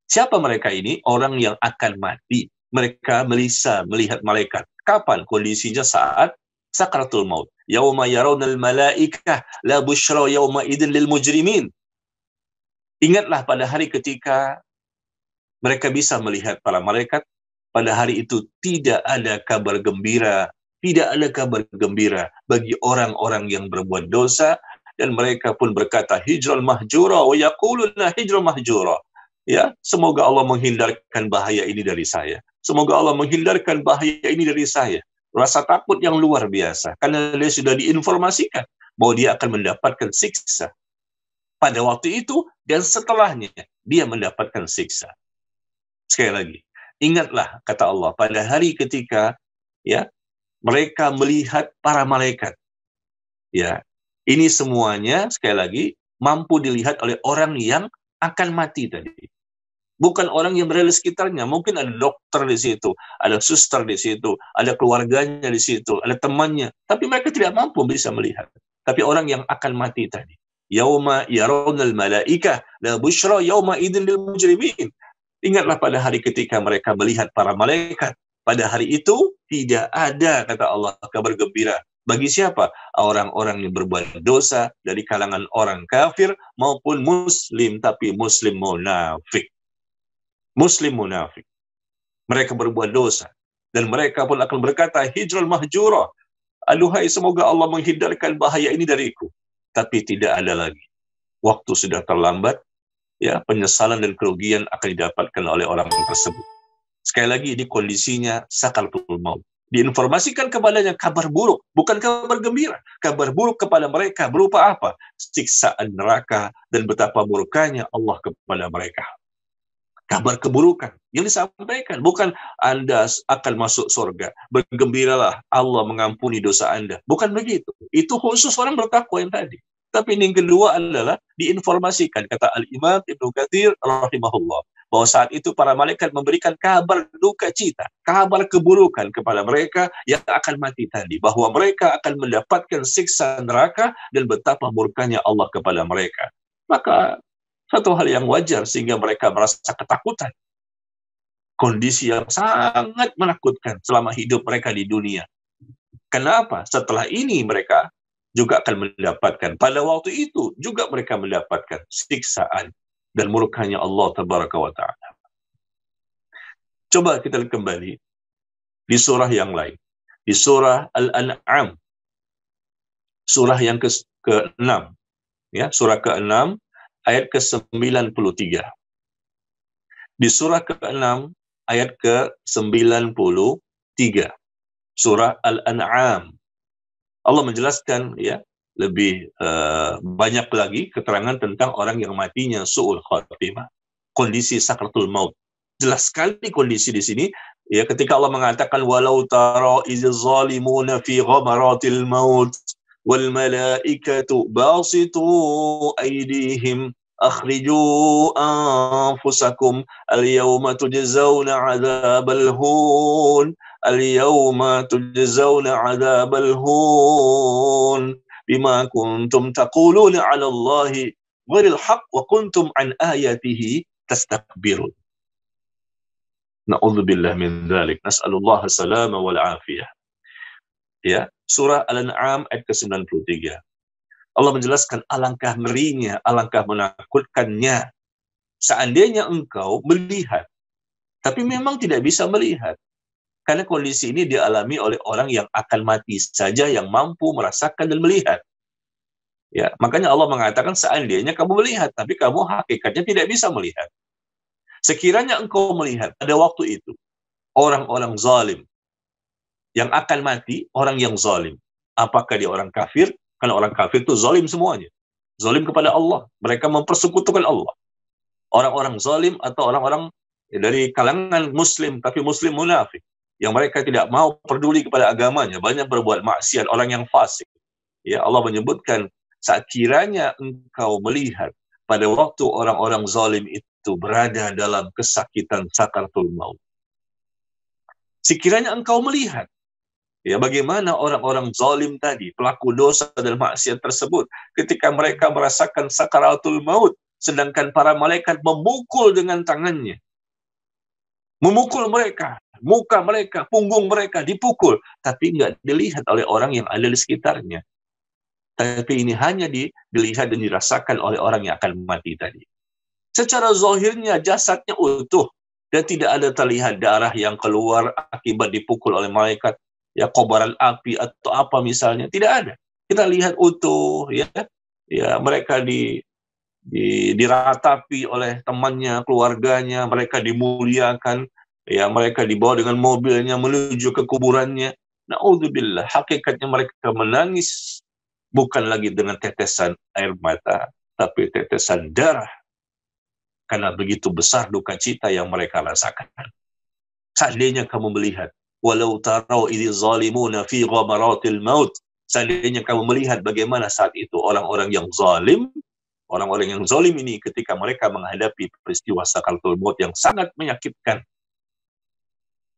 Siapa mereka ini? Orang yang akan mati. Mereka melisa melihat malaikat. Kapan? Kondisinya saat sakratul maut. Yauma yarawnal malaikah la bushra yauma idin lil mujrimin. Ingatlah pada hari ketika mereka bisa melihat para malaikat, pada hari itu tidak ada kabar gembira, tidak ada kabar gembira bagi orang-orang yang berbuat dosa dan mereka pun berkata hijrul mahjura wa yaquluna hijrul mahjura Ya, semoga Allah menghindarkan bahaya ini dari saya. Semoga Allah menghindarkan bahaya ini dari saya. Rasa takut yang luar biasa karena dia sudah diinformasikan bahwa dia akan mendapatkan siksa. Pada waktu itu dan setelahnya dia mendapatkan siksa. Sekali lagi, ingatlah kata Allah pada hari ketika ya mereka melihat para malaikat. Ya, ini semuanya sekali lagi mampu dilihat oleh orang yang akan mati tadi. Bukan orang yang berada di sekitarnya. Mungkin ada dokter di situ, ada suster di situ, ada keluarganya di situ, ada temannya. Tapi mereka tidak mampu bisa melihat. Tapi orang yang akan mati tadi. Yauma yaronal malaika la bushra yauma idin lil mujrimin. Ingatlah pada hari ketika mereka melihat para malaikat. Pada hari itu tidak ada, kata Allah, kabar gembira bagi siapa? Orang-orang yang berbuat dosa dari kalangan orang kafir maupun muslim, tapi muslim munafik. Muslim munafik. Mereka berbuat dosa. Dan mereka pun akan berkata, hijrul mahjura. Aduhai, semoga Allah menghindarkan bahaya ini dariku. Tapi tidak ada lagi. Waktu sudah terlambat, ya penyesalan dan kerugian akan didapatkan oleh orang tersebut. Sekali lagi, ini kondisinya sakal maut diinformasikan kepadanya kabar buruk, bukan kabar gembira. Kabar buruk kepada mereka berupa apa? Siksaan neraka dan betapa murkanya Allah kepada mereka. Kabar keburukan yang disampaikan bukan Anda akan masuk surga. Bergembiralah Allah mengampuni dosa Anda. Bukan begitu. Itu khusus orang bertakwa yang tadi. Tapi yang kedua adalah diinformasikan kata Al-Imam Ibnu Katsir rahimahullah bahwa saat itu para malaikat memberikan kabar duka cita, kabar keburukan kepada mereka yang akan mati tadi, bahwa mereka akan mendapatkan siksa neraka dan betapa murkanya Allah kepada mereka. Maka satu hal yang wajar sehingga mereka merasa ketakutan. Kondisi yang sangat menakutkan selama hidup mereka di dunia. Kenapa? Setelah ini mereka juga akan mendapatkan. Pada waktu itu juga mereka mendapatkan siksaan dan muluk hanya Allah tabaraka wa ta'ala. Coba kita lihat kembali di surah yang lain. Di surah Al-An'am. Surah yang ke-6. Ke ya, surah ke-6 ayat ke-93. Di surah ke-6 ayat ke-93. Surah Al-An'am. Allah menjelaskan ya lebih uh, banyak lagi keterangan tentang orang yang matinya su'ul khatimah, kondisi sakratul maut. Jelas sekali kondisi di sini ya ketika Allah mengatakan walau tara izz zalimuna fi ghamaratil maut wal malaikatu basitu aydihim al-yawma tujzauna adzabal hun al-yawma tujzauna adzabal hun bima kuntum تقولون 'ala Allahi غير الحق wa kuntum an ayatihi tastakbirun. Na'udzubillah min ذلك نسأل salama wal afiyah. Ya, surah Al-An'am ayat ke-93. Allah menjelaskan alangkah ngerinya, alangkah menakutkannya. Seandainya engkau melihat, tapi memang tidak bisa melihat. Karena kondisi ini dialami oleh orang yang akan mati saja yang mampu merasakan dan melihat. Ya, makanya Allah mengatakan seandainya kamu melihat, tapi kamu hakikatnya tidak bisa melihat. Sekiranya engkau melihat pada waktu itu orang-orang zalim yang akan mati, orang yang zalim. Apakah dia orang kafir? Karena orang kafir itu zalim semuanya. Zalim kepada Allah. Mereka mempersekutukan Allah. Orang-orang zalim atau orang-orang dari kalangan muslim tapi muslim munafik yang mereka tidak mau peduli kepada agamanya, banyak berbuat maksiat, orang yang fasik. Ya, Allah menyebutkan, saat kiranya engkau melihat pada waktu orang-orang zalim itu berada dalam kesakitan sakaratul maut. Sekiranya engkau melihat ya bagaimana orang-orang zalim tadi, pelaku dosa dan maksiat tersebut ketika mereka merasakan sakaratul maut sedangkan para malaikat memukul dengan tangannya. Memukul mereka muka mereka, punggung mereka dipukul, tapi nggak dilihat oleh orang yang ada di sekitarnya. Tapi ini hanya dilihat dan dirasakan oleh orang yang akan mati tadi. Secara zohirnya jasadnya utuh dan tidak ada terlihat darah yang keluar akibat dipukul oleh malaikat, ya kobaran api atau apa misalnya, tidak ada. Kita lihat utuh, ya, ya mereka di di, diratapi oleh temannya, keluarganya, mereka dimuliakan, ya mereka dibawa dengan mobilnya menuju ke kuburannya naudzubillah hakikatnya mereka menangis bukan lagi dengan tetesan air mata tapi tetesan darah karena begitu besar duka cita yang mereka rasakan seandainya kamu melihat walau tarau idh zalimuna fi ghamaratil maut seandainya kamu melihat bagaimana saat itu orang-orang yang zalim orang-orang yang zalim ini ketika mereka menghadapi peristiwa sakaratul maut yang sangat menyakitkan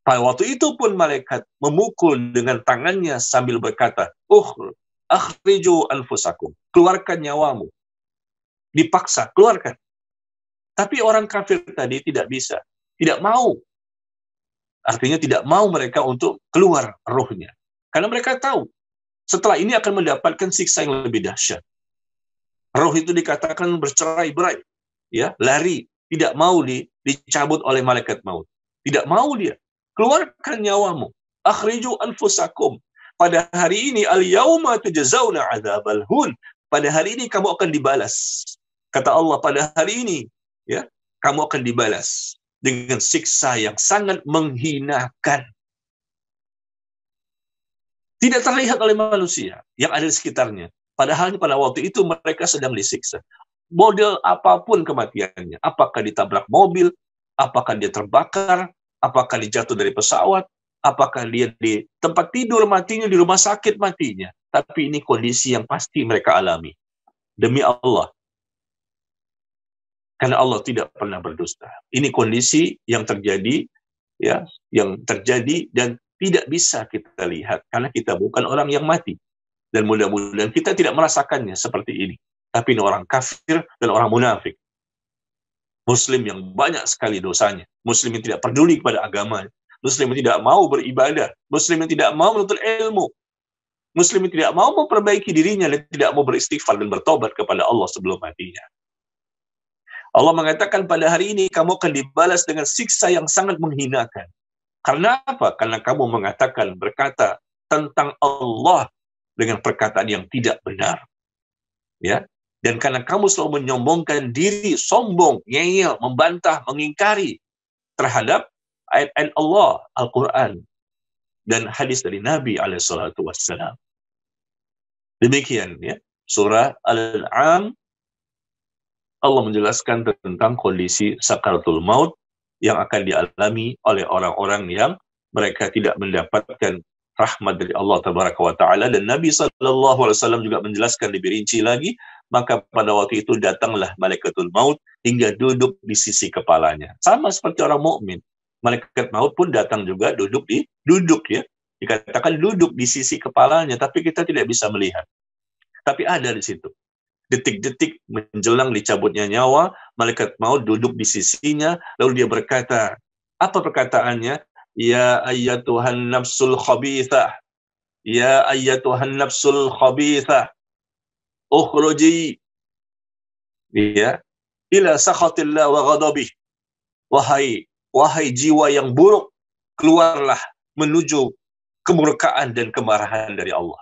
pada waktu itu pun malaikat memukul dengan tangannya sambil berkata, "Uh, akhriju anfusakum." Keluarkan nyawamu. Dipaksa keluarkan. Tapi orang kafir tadi tidak bisa, tidak mau. Artinya tidak mau mereka untuk keluar rohnya. Karena mereka tahu setelah ini akan mendapatkan siksa yang lebih dahsyat. Roh itu dikatakan bercerai-berai, ya, lari, tidak mau di, dicabut oleh malaikat maut. Tidak mau dia keluarkan nyawamu akhriju anfusakum pada hari ini al yauma tujzauna adzabal hun pada hari ini kamu akan dibalas kata Allah pada hari ini ya kamu akan dibalas dengan siksa yang sangat menghinakan tidak terlihat oleh manusia yang ada di sekitarnya padahal pada waktu itu mereka sedang disiksa model apapun kematiannya apakah ditabrak mobil apakah dia terbakar apakah dia jatuh dari pesawat, apakah dia di tempat tidur matinya, di rumah sakit matinya. Tapi ini kondisi yang pasti mereka alami. Demi Allah. Karena Allah tidak pernah berdusta. Ini kondisi yang terjadi, ya, yang terjadi dan tidak bisa kita lihat karena kita bukan orang yang mati. Dan mudah-mudahan kita tidak merasakannya seperti ini. Tapi ini orang kafir dan orang munafik. Muslim yang banyak sekali dosanya, Muslim yang tidak peduli kepada agama, Muslim yang tidak mau beribadah, Muslim yang tidak mau menuntut ilmu, Muslim yang tidak mau memperbaiki dirinya dan tidak mau beristighfar dan bertobat kepada Allah sebelum matinya. Allah mengatakan pada hari ini kamu akan dibalas dengan siksa yang sangat menghinakan. Karena apa? Karena kamu mengatakan berkata tentang Allah dengan perkataan yang tidak benar. Ya, dan karena kamu selalu menyombongkan diri, sombong, ngeyel, membantah, mengingkari terhadap ayat-ayat Allah, Al-Quran, dan hadis dari Nabi alaihissalatu wassalam. Demikian ya, surah Al-An'am Allah menjelaskan tentang kondisi sakaratul maut yang akan dialami oleh orang-orang yang mereka tidak mendapatkan rahmat dari Allah tabaraka wa taala dan Nabi sallallahu alaihi wasallam juga menjelaskan lebih rinci lagi maka pada waktu itu datanglah malaikatul maut hingga duduk di sisi kepalanya. Sama seperti orang mukmin, malaikat maut pun datang juga duduk di duduk ya. Dikatakan duduk di sisi kepalanya, tapi kita tidak bisa melihat. Tapi ada di situ. Detik-detik menjelang dicabutnya nyawa, malaikat maut duduk di sisinya, lalu dia berkata, apa perkataannya? Ya Tuhan nafsul khabithah. Ya Tuhan nafsul khabithah ukhruji ya ila sakhatillah wa ghadabih wahai wahai jiwa yang buruk keluarlah menuju kemurkaan dan kemarahan dari Allah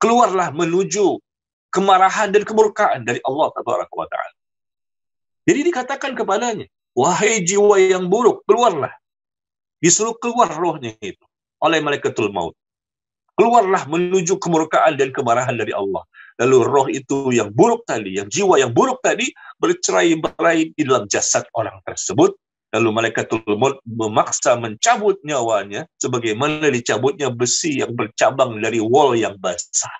keluarlah menuju kemarahan dan kemurkaan dari Allah tabaraka wa taala jadi dikatakan kepadanya wahai jiwa yang buruk keluarlah disuruh keluar rohnya itu oleh malaikatul maut keluarlah menuju kemurkaan dan kemarahan dari Allah Lalu roh itu yang buruk tadi, yang jiwa yang buruk tadi bercerai-berai di dalam jasad orang tersebut. Lalu malaikatul maut memaksa mencabut nyawanya sebagaimana dicabutnya besi yang bercabang dari wall yang basah.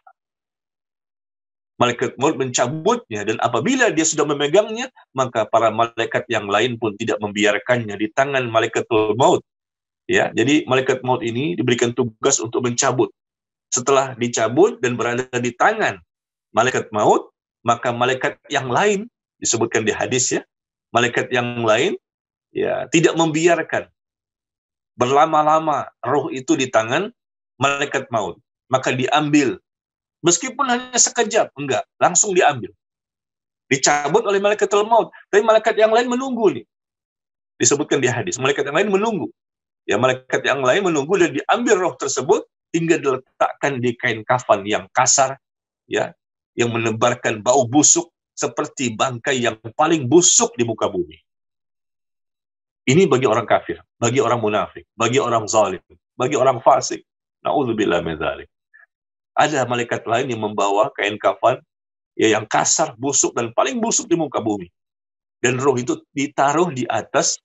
Malaikat maut mencabutnya dan apabila dia sudah memegangnya, maka para malaikat yang lain pun tidak membiarkannya di tangan malaikatul maut. Ya, jadi malaikat maut ini diberikan tugas untuk mencabut. Setelah dicabut dan berada di tangan malaikat maut, maka malaikat yang lain disebutkan di hadis ya, malaikat yang lain ya tidak membiarkan berlama-lama roh itu di tangan malaikat maut, maka diambil meskipun hanya sekejap, enggak, langsung diambil. Dicabut oleh malaikat maut, tapi malaikat yang lain menunggu nih. Disebutkan di hadis, malaikat yang lain menunggu. Ya, malaikat yang lain menunggu dan diambil roh tersebut hingga diletakkan di kain kafan yang kasar, ya, yang menebarkan bau busuk seperti bangkai yang paling busuk di muka bumi. Ini bagi orang kafir, bagi orang munafik, bagi orang zalim, bagi orang fasik. Na'udzubillah min zalim. Ada malaikat lain yang membawa kain kafan ya yang kasar, busuk dan paling busuk di muka bumi. Dan roh itu ditaruh di atas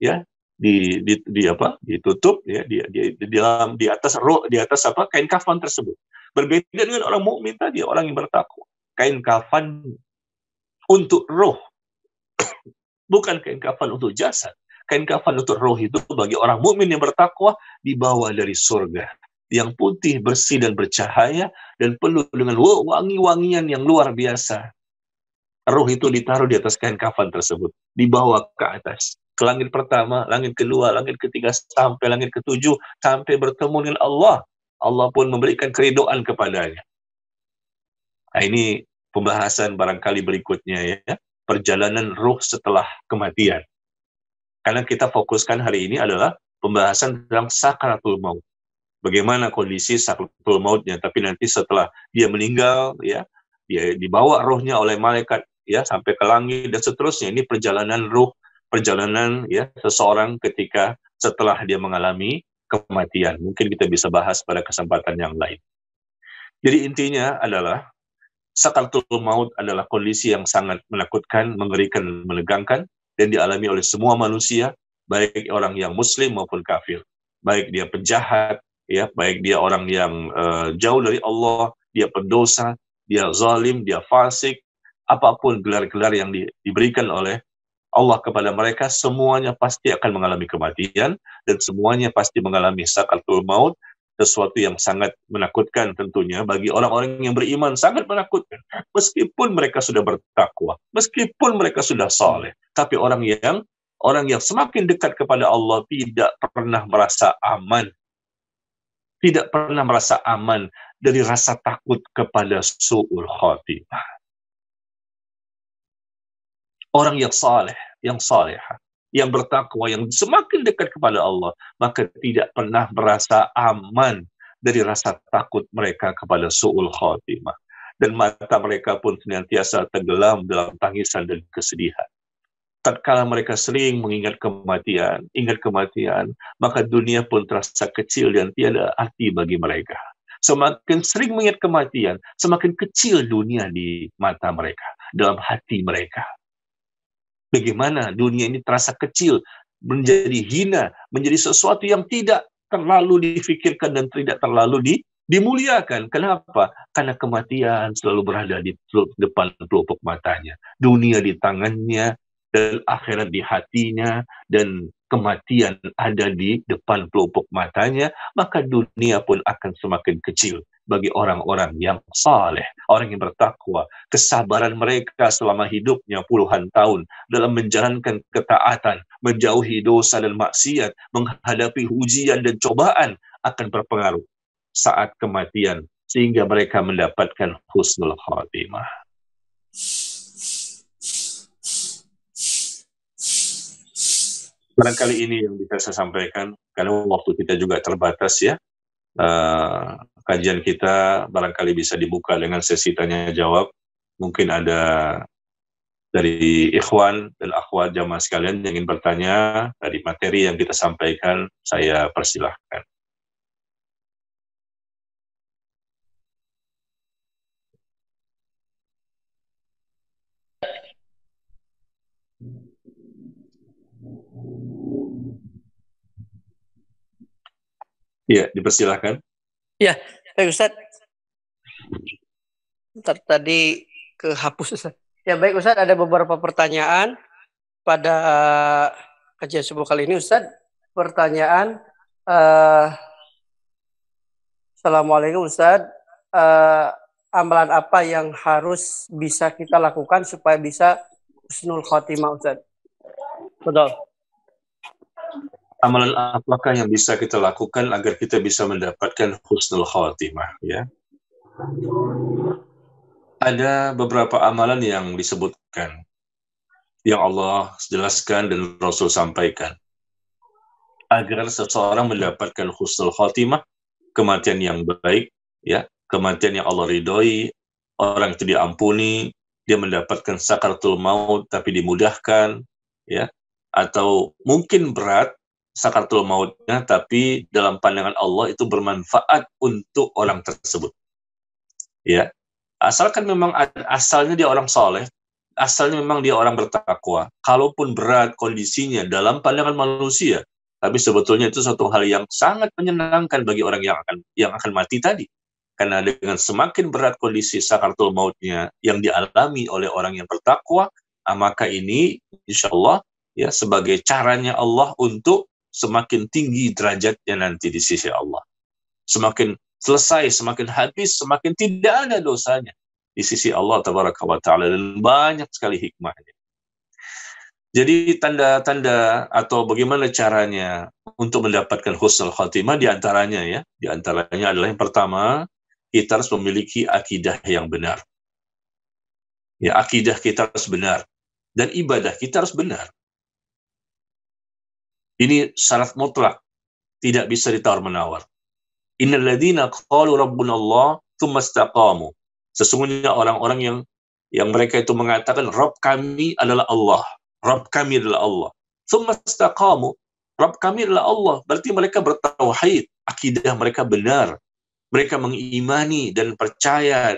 ya di, di, di apa ditutup ya di, di, di dalam di atas roh di atas apa kain kafan tersebut Berbeda dengan orang mukmin tadi, orang yang bertakwa. Kain kafan untuk roh. Bukan kain kafan untuk jasad. Kain kafan untuk roh itu bagi orang mukmin yang bertakwa dibawa dari surga yang putih, bersih, dan bercahaya, dan penuh dengan wangi-wangian yang luar biasa. roh itu ditaruh di atas kain kafan tersebut, dibawa ke atas. Ke langit pertama, langit kedua, langit ketiga, sampai langit ketujuh, sampai bertemu dengan Allah. Allah pun memberikan keridoan kepadanya. Nah, ini pembahasan barangkali berikutnya ya, perjalanan ruh setelah kematian. Karena kita fokuskan hari ini adalah pembahasan tentang sakaratul maut. Bagaimana kondisi sakaratul mautnya, tapi nanti setelah dia meninggal ya, dia dibawa rohnya oleh malaikat ya sampai ke langit dan seterusnya. Ini perjalanan ruh, perjalanan ya seseorang ketika setelah dia mengalami kematian. Mungkin kita bisa bahas pada kesempatan yang lain. Jadi intinya adalah sakaratul maut adalah kondisi yang sangat menakutkan, mengerikan, menegangkan dan dialami oleh semua manusia, baik orang yang muslim maupun kafir. Baik dia penjahat, ya, baik dia orang yang uh, jauh dari Allah, dia pendosa, dia zalim, dia fasik, apapun gelar-gelar yang di, diberikan oleh Allah kepada mereka, semuanya pasti akan mengalami kematian dan semuanya pasti mengalami sakatul maut, sesuatu yang sangat menakutkan tentunya bagi orang-orang yang beriman, sangat menakutkan. Meskipun mereka sudah bertakwa, meskipun mereka sudah saleh tapi orang yang orang yang semakin dekat kepada Allah tidak pernah merasa aman, tidak pernah merasa aman dari rasa takut kepada su'ul khatimah orang yang saleh, yang salehah, yang bertakwa, yang semakin dekat kepada Allah, maka tidak pernah merasa aman dari rasa takut mereka kepada su'ul khatimah. Dan mata mereka pun senantiasa tenggelam dalam tangisan dan kesedihan. Tatkala mereka sering mengingat kematian, ingat kematian, maka dunia pun terasa kecil dan tiada arti bagi mereka. Semakin sering mengingat kematian, semakin kecil dunia di mata mereka, dalam hati mereka Bagaimana dunia ini terasa kecil, menjadi hina, menjadi sesuatu yang tidak terlalu difikirkan dan tidak terlalu di, dimuliakan. Kenapa? Karena kematian selalu berada di depan pelupuk matanya. Dunia di tangannya, dan akhirat di hatinya, dan kematian ada di depan pelupuk matanya, maka dunia pun akan semakin kecil bagi orang-orang yang saleh, orang yang bertakwa. Kesabaran mereka selama hidupnya puluhan tahun dalam menjalankan ketaatan, menjauhi dosa dan maksiat, menghadapi ujian dan cobaan akan berpengaruh saat kematian sehingga mereka mendapatkan husnul khatimah. Barangkali ini yang bisa saya sampaikan, karena waktu kita juga terbatas ya uh, kajian kita barangkali bisa dibuka dengan sesi tanya jawab. Mungkin ada dari ikhwan dan akhwat jamaah sekalian yang ingin bertanya dari materi yang kita sampaikan, saya persilahkan. Iya, dipersilahkan. Ya, baik Ustaz. Bentar, tadi kehapus Ustaz. Ya baik Ustaz, ada beberapa pertanyaan pada eh, kajian subuh kali ini Ustaz. Pertanyaan, uh, Assalamualaikum Ustaz. Uh, amalan apa yang harus bisa kita lakukan supaya bisa husnul khotimah Ustaz? Betul amalan apakah yang bisa kita lakukan agar kita bisa mendapatkan husnul khatimah ya ada beberapa amalan yang disebutkan yang Allah jelaskan dan Rasul sampaikan agar seseorang mendapatkan husnul khatimah kematian yang baik ya kematian yang Allah ridhoi orang itu diampuni dia mendapatkan sakaratul maut tapi dimudahkan ya atau mungkin berat sakaratul mautnya, tapi dalam pandangan Allah itu bermanfaat untuk orang tersebut. Ya, asalkan memang asalnya dia orang soleh, asalnya memang dia orang bertakwa. Kalaupun berat kondisinya dalam pandangan manusia, tapi sebetulnya itu satu hal yang sangat menyenangkan bagi orang yang akan yang akan mati tadi. Karena dengan semakin berat kondisi sakaratul mautnya yang dialami oleh orang yang bertakwa, maka ini insya Allah ya sebagai caranya Allah untuk semakin tinggi derajatnya nanti di sisi Allah. Semakin selesai, semakin habis, semakin tidak ada dosanya di sisi Allah tabaraka wa taala dan banyak sekali hikmahnya. Jadi tanda-tanda atau bagaimana caranya untuk mendapatkan husnul khatimah antaranya ya, di antaranya adalah yang pertama kita harus memiliki akidah yang benar. Ya, akidah kita harus benar dan ibadah kita harus benar. Ini syarat mutlak, tidak bisa ditawar-menawar. Innalladzina qalu rabbunallah tumastaqamu. Sesungguhnya orang-orang yang yang mereka itu mengatakan Rabb kami adalah Allah. Rabb kami adalah Allah. Tumastaqamu. istaqamu. Rabb kami adalah Allah. Berarti mereka bertauhid, akidah mereka benar. Mereka mengimani dan percaya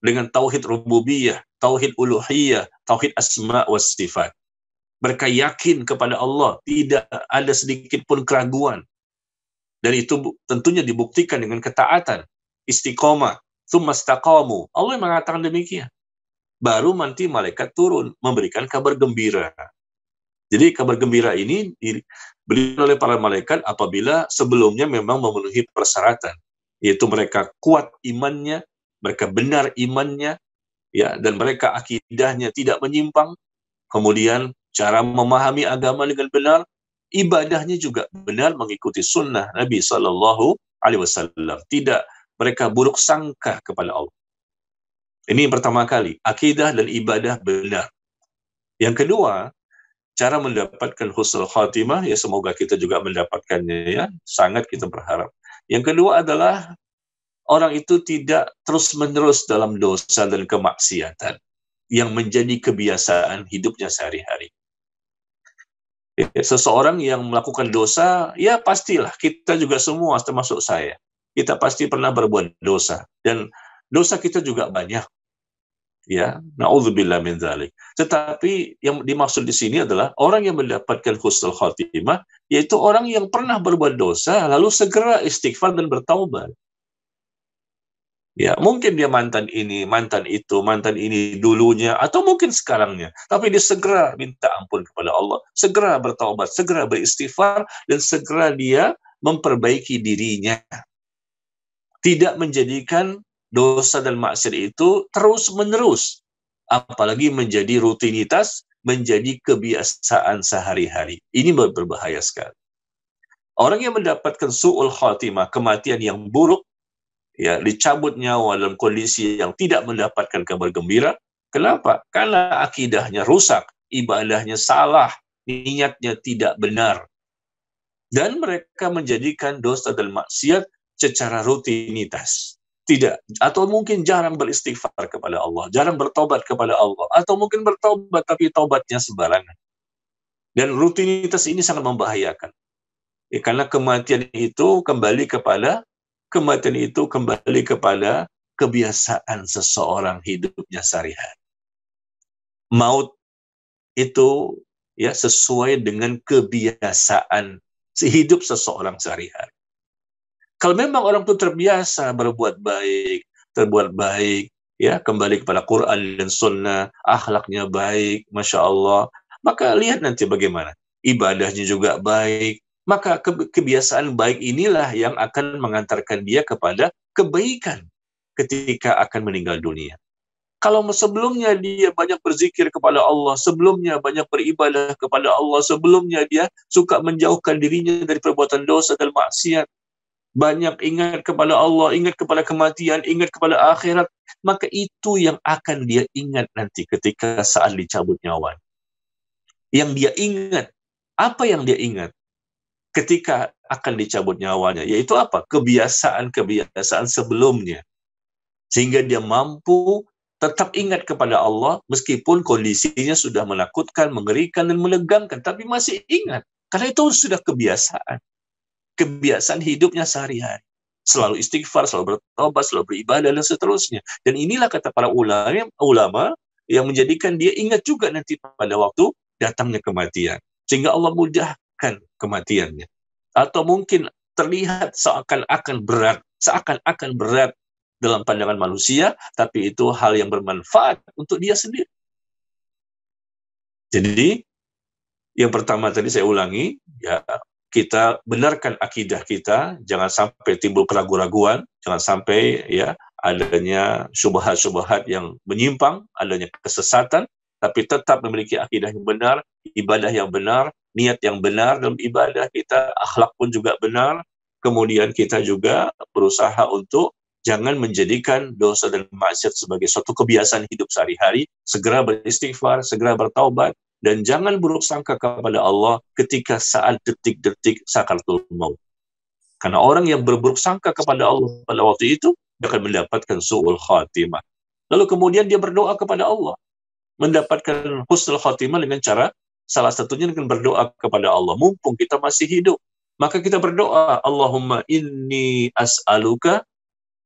dengan tauhid rububiyah, tauhid uluhiyah, tauhid asma wa sifat. Mereka yakin kepada Allah, tidak ada sedikit pun keraguan. Dan itu tentunya dibuktikan dengan ketaatan, istiqomah, sumastaqamu. Allah mengatakan demikian. Baru nanti malaikat turun memberikan kabar gembira. Jadi kabar gembira ini diberikan oleh para malaikat apabila sebelumnya memang memenuhi persyaratan, yaitu mereka kuat imannya, mereka benar imannya, ya dan mereka akidahnya tidak menyimpang kemudian cara memahami agama dengan benar, ibadahnya juga benar mengikuti sunnah Nabi Shallallahu Alaihi Wasallam. Tidak mereka buruk sangka kepada Allah. Ini yang pertama kali, akidah dan ibadah benar. Yang kedua, cara mendapatkan husnul khatimah, ya semoga kita juga mendapatkannya ya, sangat kita berharap. Yang kedua adalah orang itu tidak terus-menerus dalam dosa dan kemaksiatan yang menjadi kebiasaan hidupnya sehari-hari. Ya, seseorang yang melakukan dosa, ya pastilah kita juga semua termasuk saya. Kita pasti pernah berbuat dosa dan dosa kita juga banyak. Ya, naudzubillah min dzalik. Tetapi yang dimaksud di sini adalah orang yang mendapatkan husnul khotimah yaitu orang yang pernah berbuat dosa lalu segera istighfar dan bertaubat. Ya, mungkin dia mantan ini, mantan itu, mantan ini dulunya atau mungkin sekarangnya. Tapi dia segera minta ampun kepada Allah, segera bertaubat, segera beristighfar dan segera dia memperbaiki dirinya. Tidak menjadikan dosa dan maksiat itu terus-menerus, apalagi menjadi rutinitas, menjadi kebiasaan sehari-hari. Ini berbahaya sekali. Orang yang mendapatkan su'ul khatimah, kematian yang buruk, ya dicabut nyawa dalam kondisi yang tidak mendapatkan kabar gembira. Kenapa? Karena akidahnya rusak, ibadahnya salah, niatnya tidak benar. Dan mereka menjadikan dosa dan maksiat secara rutinitas. Tidak. Atau mungkin jarang beristighfar kepada Allah, jarang bertobat kepada Allah, atau mungkin bertobat tapi tobatnya sembarangan. Dan rutinitas ini sangat membahayakan. Ya, karena kematian itu kembali kepada kematian itu kembali kepada kebiasaan seseorang hidupnya sehari-hari. Maut itu ya sesuai dengan kebiasaan sehidup seseorang sehari-hari. Kalau memang orang itu terbiasa berbuat baik, terbuat baik, ya kembali kepada Quran dan Sunnah, akhlaknya baik, masya Allah, maka lihat nanti bagaimana ibadahnya juga baik, maka kebiasaan baik inilah yang akan mengantarkan dia kepada kebaikan ketika akan meninggal dunia. Kalau sebelumnya dia banyak berzikir kepada Allah, sebelumnya banyak beribadah kepada Allah, sebelumnya dia suka menjauhkan dirinya dari perbuatan dosa dan maksiat, banyak ingat kepada Allah, ingat kepada kematian, ingat kepada akhirat, maka itu yang akan dia ingat nanti ketika saat dicabut nyawa. Yang dia ingat, apa yang dia ingat? ketika akan dicabut nyawanya, yaitu apa? Kebiasaan-kebiasaan sebelumnya. Sehingga dia mampu tetap ingat kepada Allah meskipun kondisinya sudah menakutkan, mengerikan, dan menegangkan, tapi masih ingat. Karena itu sudah kebiasaan. Kebiasaan hidupnya sehari-hari. Selalu istighfar, selalu bertobat, selalu beribadah, dan seterusnya. Dan inilah kata para ulama, ulama yang menjadikan dia ingat juga nanti pada waktu datangnya kematian. Sehingga Allah mudah mendekat kematiannya. Atau mungkin terlihat seakan-akan berat, seakan-akan berat dalam pandangan manusia, tapi itu hal yang bermanfaat untuk dia sendiri. Jadi, yang pertama tadi saya ulangi, ya kita benarkan akidah kita, jangan sampai timbul keraguan-raguan, jangan sampai ya adanya subhat-subhat yang menyimpang, adanya kesesatan, tapi tetap memiliki akidah yang benar, ibadah yang benar, niat yang benar dalam ibadah kita, akhlak pun juga benar, kemudian kita juga berusaha untuk jangan menjadikan dosa dan maksiat sebagai suatu kebiasaan hidup sehari-hari, segera beristighfar, segera bertaubat, dan jangan buruk sangka kepada Allah ketika saat detik-detik sakaratul maut. Karena orang yang berburuk sangka kepada Allah pada waktu itu akan mendapatkan su'ul khatimah. Lalu kemudian dia berdoa kepada Allah mendapatkan husnul khotimah dengan cara salah satunya dengan berdoa kepada Allah. Mumpung kita masih hidup, maka kita berdoa, Allahumma inni as'aluka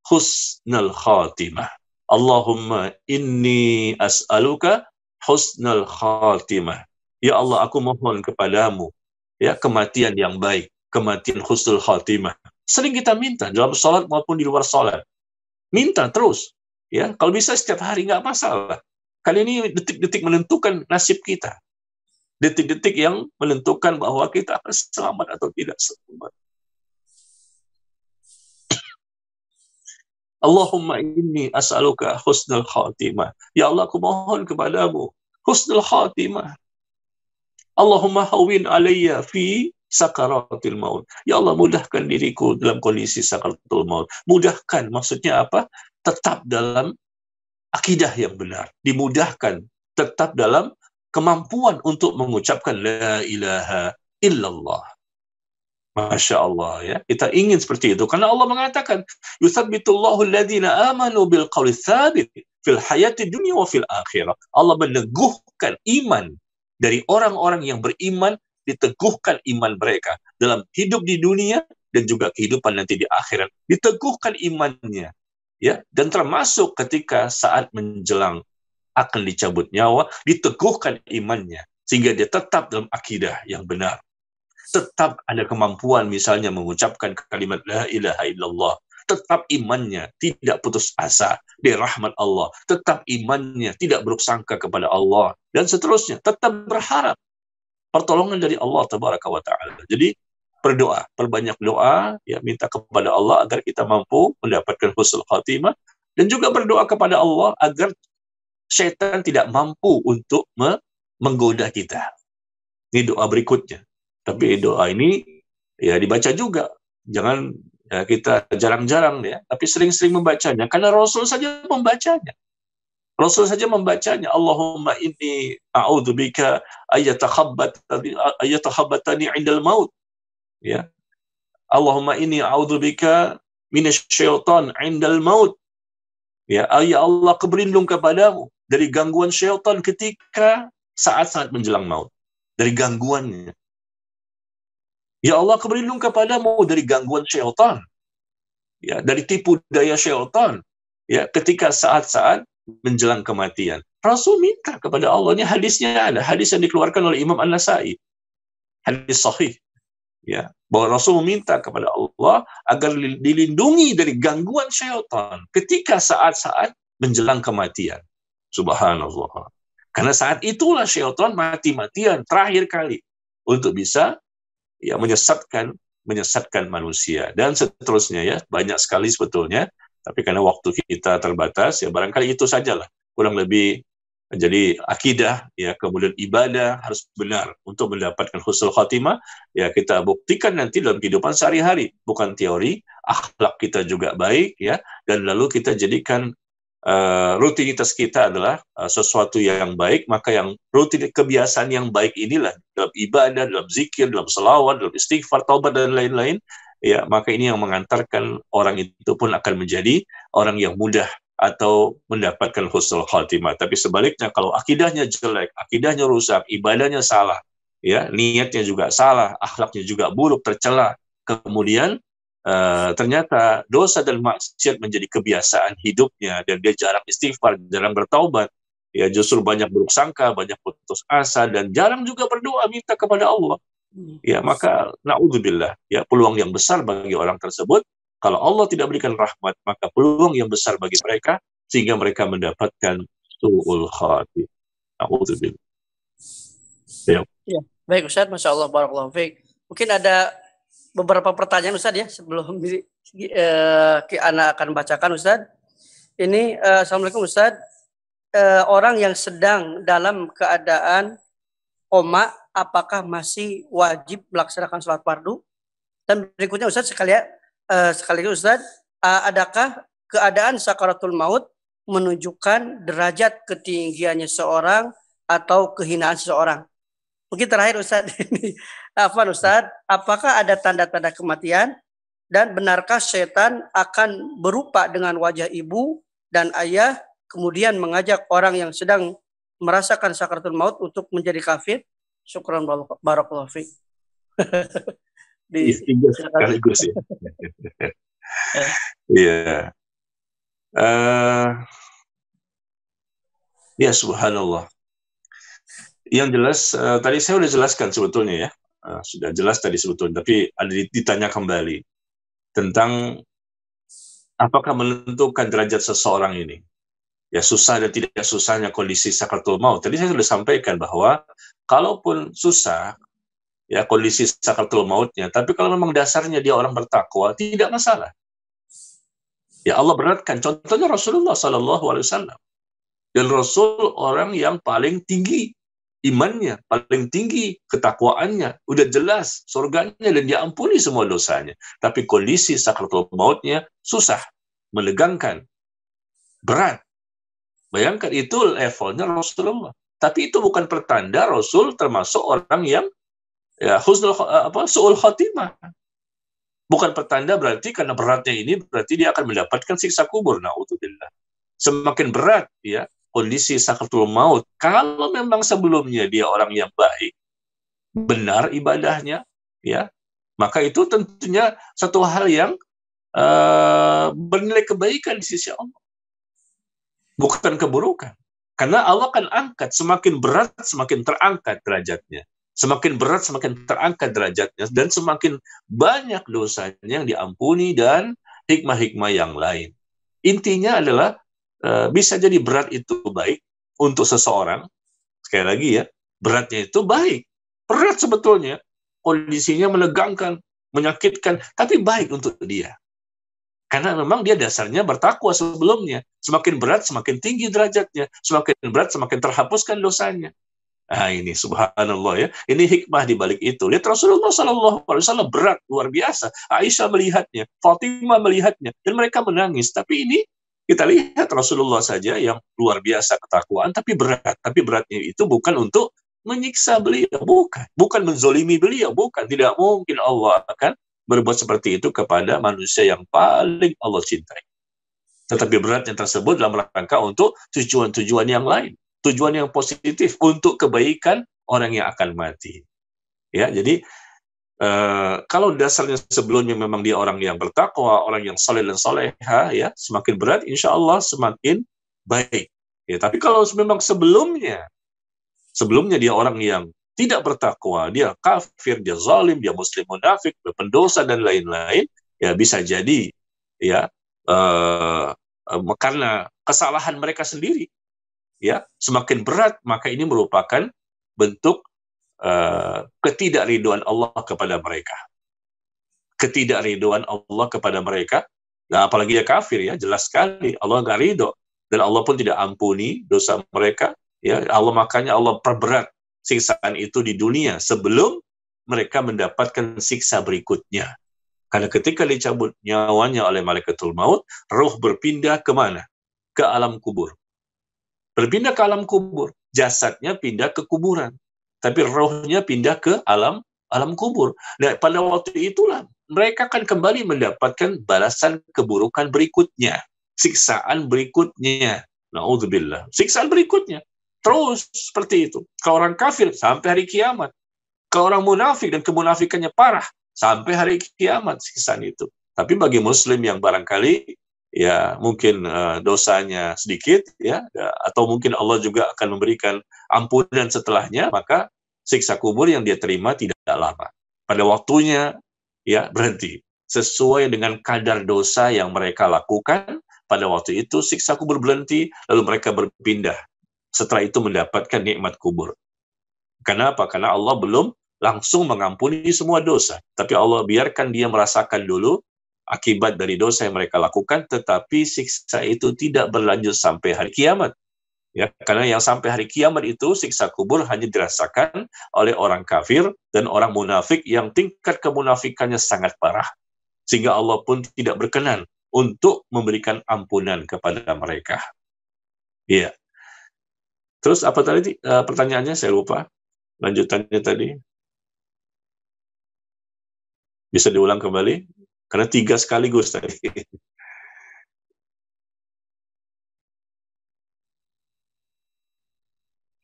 husnul khotimah. Allahumma inni as'aluka husnul khotimah. Ya Allah, aku mohon kepadamu ya kematian yang baik, kematian husnul khotimah. Sering kita minta dalam sholat maupun di luar sholat. Minta terus. ya Kalau bisa setiap hari nggak masalah. Kali ini detik-detik menentukan nasib kita. Detik-detik yang menentukan bahwa kita akan selamat atau tidak selamat. Allahumma inni as'aluka husnul khatimah. Ya Allah, aku mohon kepadamu husnul khatimah. Allahumma hawin alayya fi sakaratil maut. Ya Allah mudahkan diriku dalam kondisi sakaratil maut. Mudahkan maksudnya apa? Tetap dalam akidah yang benar, dimudahkan tetap dalam kemampuan untuk mengucapkan la ilaha illallah. Masya Allah ya. Kita ingin seperti itu. Karena Allah mengatakan, Yuthabbitullahu ladina amanu bil qawli thabit fil hayati dunia wa fil akhirah. Allah meneguhkan iman dari orang-orang yang beriman, diteguhkan iman mereka dalam hidup di dunia dan juga kehidupan nanti di akhirat. Diteguhkan imannya ya dan termasuk ketika saat menjelang akan dicabut nyawa diteguhkan imannya sehingga dia tetap dalam akidah yang benar tetap ada kemampuan misalnya mengucapkan kalimat la ilaha illallah tetap imannya tidak putus asa di rahmat Allah, tetap imannya tidak buruk sangka kepada Allah dan seterusnya, tetap berharap pertolongan dari Allah tabaraka wa taala. Jadi berdoa, perbanyak doa, ya minta kepada Allah agar kita mampu mendapatkan husnul khatimah dan juga berdoa kepada Allah agar setan tidak mampu untuk me menggoda kita. Ini doa berikutnya. Tapi doa ini ya dibaca juga. Jangan ya, kita jarang-jarang ya, tapi sering-sering membacanya karena Rasul saja membacanya. Rasul saja membacanya Allahumma inni a'udzubika ayatakhabbatani ayatakhabbatani 'indal maut ya Allahumma inni a'udzubika syaitan indal maut ya ya Allah aku kepadamu dari gangguan syaitan ketika saat-saat menjelang maut dari gangguannya ya Allah aku kepadamu dari gangguan syaitan ya dari tipu daya syaitan ya ketika saat-saat menjelang kematian Rasul minta kepada Allah. Ini hadisnya ada. Hadis yang dikeluarkan oleh Imam An-Nasai. Hadis sahih ya bahwa Rasul meminta kepada Allah agar dilindungi dari gangguan syaitan ketika saat-saat menjelang kematian. Subhanallah. Karena saat itulah syaitan mati-matian terakhir kali untuk bisa ya menyesatkan menyesatkan manusia dan seterusnya ya banyak sekali sebetulnya tapi karena waktu kita terbatas ya barangkali itu sajalah kurang lebih jadi akidah, ya kemudian ibadah harus benar untuk mendapatkan husnul khatimah. Ya kita buktikan nanti dalam kehidupan sehari-hari, bukan teori. Akhlak kita juga baik, ya. Dan lalu kita jadikan Uh, rutinitas kita adalah uh, sesuatu yang baik, maka yang rutin kebiasaan yang baik inilah dalam ibadah, dalam zikir, dalam selawat, dalam istighfar, taubat dan lain-lain, ya maka ini yang mengantarkan orang itu pun akan menjadi orang yang mudah atau mendapatkan husnul khatimah. Tapi sebaliknya kalau akidahnya jelek, akidahnya rusak, ibadahnya salah, ya niatnya juga salah, akhlaknya juga buruk, tercela. Kemudian uh, ternyata dosa dan maksiat menjadi kebiasaan hidupnya dan dia jarang istighfar, jarang bertaubat. Ya justru banyak buruk sangka, banyak putus asa dan jarang juga berdoa minta kepada Allah. Hmm. Ya maka naudzubillah ya peluang yang besar bagi orang tersebut kalau Allah tidak berikan rahmat, maka peluang yang besar bagi mereka sehingga mereka mendapatkan su'ul khatim. Ya. ya. Baik Ustaz, Masya Allah, Barakallahu Fik. Mungkin ada beberapa pertanyaan Ustaz ya sebelum uh, Ana akan bacakan Ustaz. Ini uh, Assalamualaikum Ustaz. Uh, orang yang sedang dalam keadaan koma apakah masih wajib melaksanakan sholat fardu? Dan berikutnya Ustaz sekalian uh, eh, lagi Ustaz, uh, adakah keadaan sakaratul maut menunjukkan derajat ketinggiannya seorang atau kehinaan seseorang? Mungkin terakhir Ustaz ini. Afan Ustaz, apakah ada tanda-tanda kematian? Dan benarkah setan akan berupa dengan wajah ibu dan ayah kemudian mengajak orang yang sedang merasakan sakaratul maut untuk menjadi kafir? Syukran barakallahu fiik. di iya, iya, sekaligus ya. Iya. Eh. ya subhanallah. Yang jelas uh, tadi saya sudah jelaskan sebetulnya ya. Uh, sudah jelas tadi sebetulnya tapi ada ditanya kembali tentang apakah menentukan derajat seseorang ini ya susah dan tidak susahnya kondisi sakratul maut. Tadi saya sudah sampaikan bahwa kalaupun susah, ya kondisi sakaratul mautnya. Tapi kalau memang dasarnya dia orang bertakwa, tidak masalah. Ya Allah beratkan. Contohnya Rasulullah Sallallahu Alaihi Wasallam. Dan Rasul orang yang paling tinggi imannya, paling tinggi ketakwaannya, udah jelas surganya dan diampuni semua dosanya. Tapi kondisi sakaratul mautnya susah, melegangkan, berat. Bayangkan itu levelnya Rasulullah. Tapi itu bukan pertanda Rasul termasuk orang yang ya husnul eh, apa suul khatimah bukan pertanda berarti karena beratnya ini berarti dia akan mendapatkan siksa kubur naudzubillah semakin berat ya kondisi sakratul maut kalau memang sebelumnya dia orang yang baik benar ibadahnya ya maka itu tentunya satu hal yang uh, bernilai kebaikan di sisi Allah bukan keburukan karena Allah akan angkat semakin berat semakin terangkat derajatnya Semakin berat, semakin terangkat derajatnya, dan semakin banyak dosanya yang diampuni dan hikmah-hikmah yang lain. Intinya adalah eh, bisa jadi berat itu baik untuk seseorang. Sekali lagi ya, beratnya itu baik. Berat sebetulnya, kondisinya menegangkan, menyakitkan, tapi baik untuk dia karena memang dia dasarnya bertakwa sebelumnya. Semakin berat, semakin tinggi derajatnya. Semakin berat, semakin terhapuskan dosanya. Nah, ini subhanallah ya. Ini hikmah di balik itu. Lihat Rasulullah Shallallahu Alaihi Wasallam berat luar biasa. Aisyah melihatnya, Fatimah melihatnya, dan mereka menangis. Tapi ini kita lihat Rasulullah saja yang luar biasa ketakwaan, tapi berat. Tapi beratnya itu bukan untuk menyiksa beliau, bukan. Bukan menzolimi beliau, bukan. Tidak mungkin Allah akan berbuat seperti itu kepada manusia yang paling Allah cintai. Tetapi beratnya tersebut dalam rangka untuk tujuan-tujuan yang lain tujuan yang positif untuk kebaikan orang yang akan mati. Ya, jadi Uh, kalau dasarnya sebelumnya memang dia orang yang bertakwa, orang yang soleh dan soleha, ya semakin berat, insya Allah semakin baik. Ya, tapi kalau memang sebelumnya, sebelumnya dia orang yang tidak bertakwa, dia kafir, dia zalim, dia muslim munafik, pendosa dan lain-lain, ya bisa jadi, ya uh, karena kesalahan mereka sendiri, ya semakin berat maka ini merupakan bentuk uh, ketidakriduan Allah kepada mereka ketidakriduan Allah kepada mereka nah apalagi ya kafir ya jelas sekali Allah nggak ridho dan Allah pun tidak ampuni dosa mereka ya Allah makanya Allah perberat siksaan itu di dunia sebelum mereka mendapatkan siksa berikutnya karena ketika dicabut nyawanya oleh malaikatul maut, roh berpindah ke mana? Ke alam kubur berpindah ke alam kubur. Jasadnya pindah ke kuburan, tapi rohnya pindah ke alam alam kubur. Nah, pada waktu itulah mereka akan kembali mendapatkan balasan keburukan berikutnya, siksaan berikutnya. Nauzubillah. Siksaan berikutnya. Terus seperti itu. Ke orang kafir sampai hari kiamat. Ke orang munafik dan kemunafikannya parah sampai hari kiamat siksaan itu. Tapi bagi muslim yang barangkali ya mungkin uh, dosanya sedikit ya, ya atau mungkin Allah juga akan memberikan ampunan setelahnya maka siksa kubur yang dia terima tidak lama pada waktunya ya berhenti sesuai dengan kadar dosa yang mereka lakukan pada waktu itu siksa kubur berhenti lalu mereka berpindah setelah itu mendapatkan nikmat kubur kenapa karena Allah belum langsung mengampuni semua dosa tapi Allah biarkan dia merasakan dulu akibat dari dosa yang mereka lakukan, tetapi siksa itu tidak berlanjut sampai hari kiamat. Ya, karena yang sampai hari kiamat itu siksa kubur hanya dirasakan oleh orang kafir dan orang munafik yang tingkat kemunafikannya sangat parah. Sehingga Allah pun tidak berkenan untuk memberikan ampunan kepada mereka. Iya. Terus apa tadi e, pertanyaannya saya lupa. Lanjutannya tadi. Bisa diulang kembali? Karena tiga sekaligus tadi.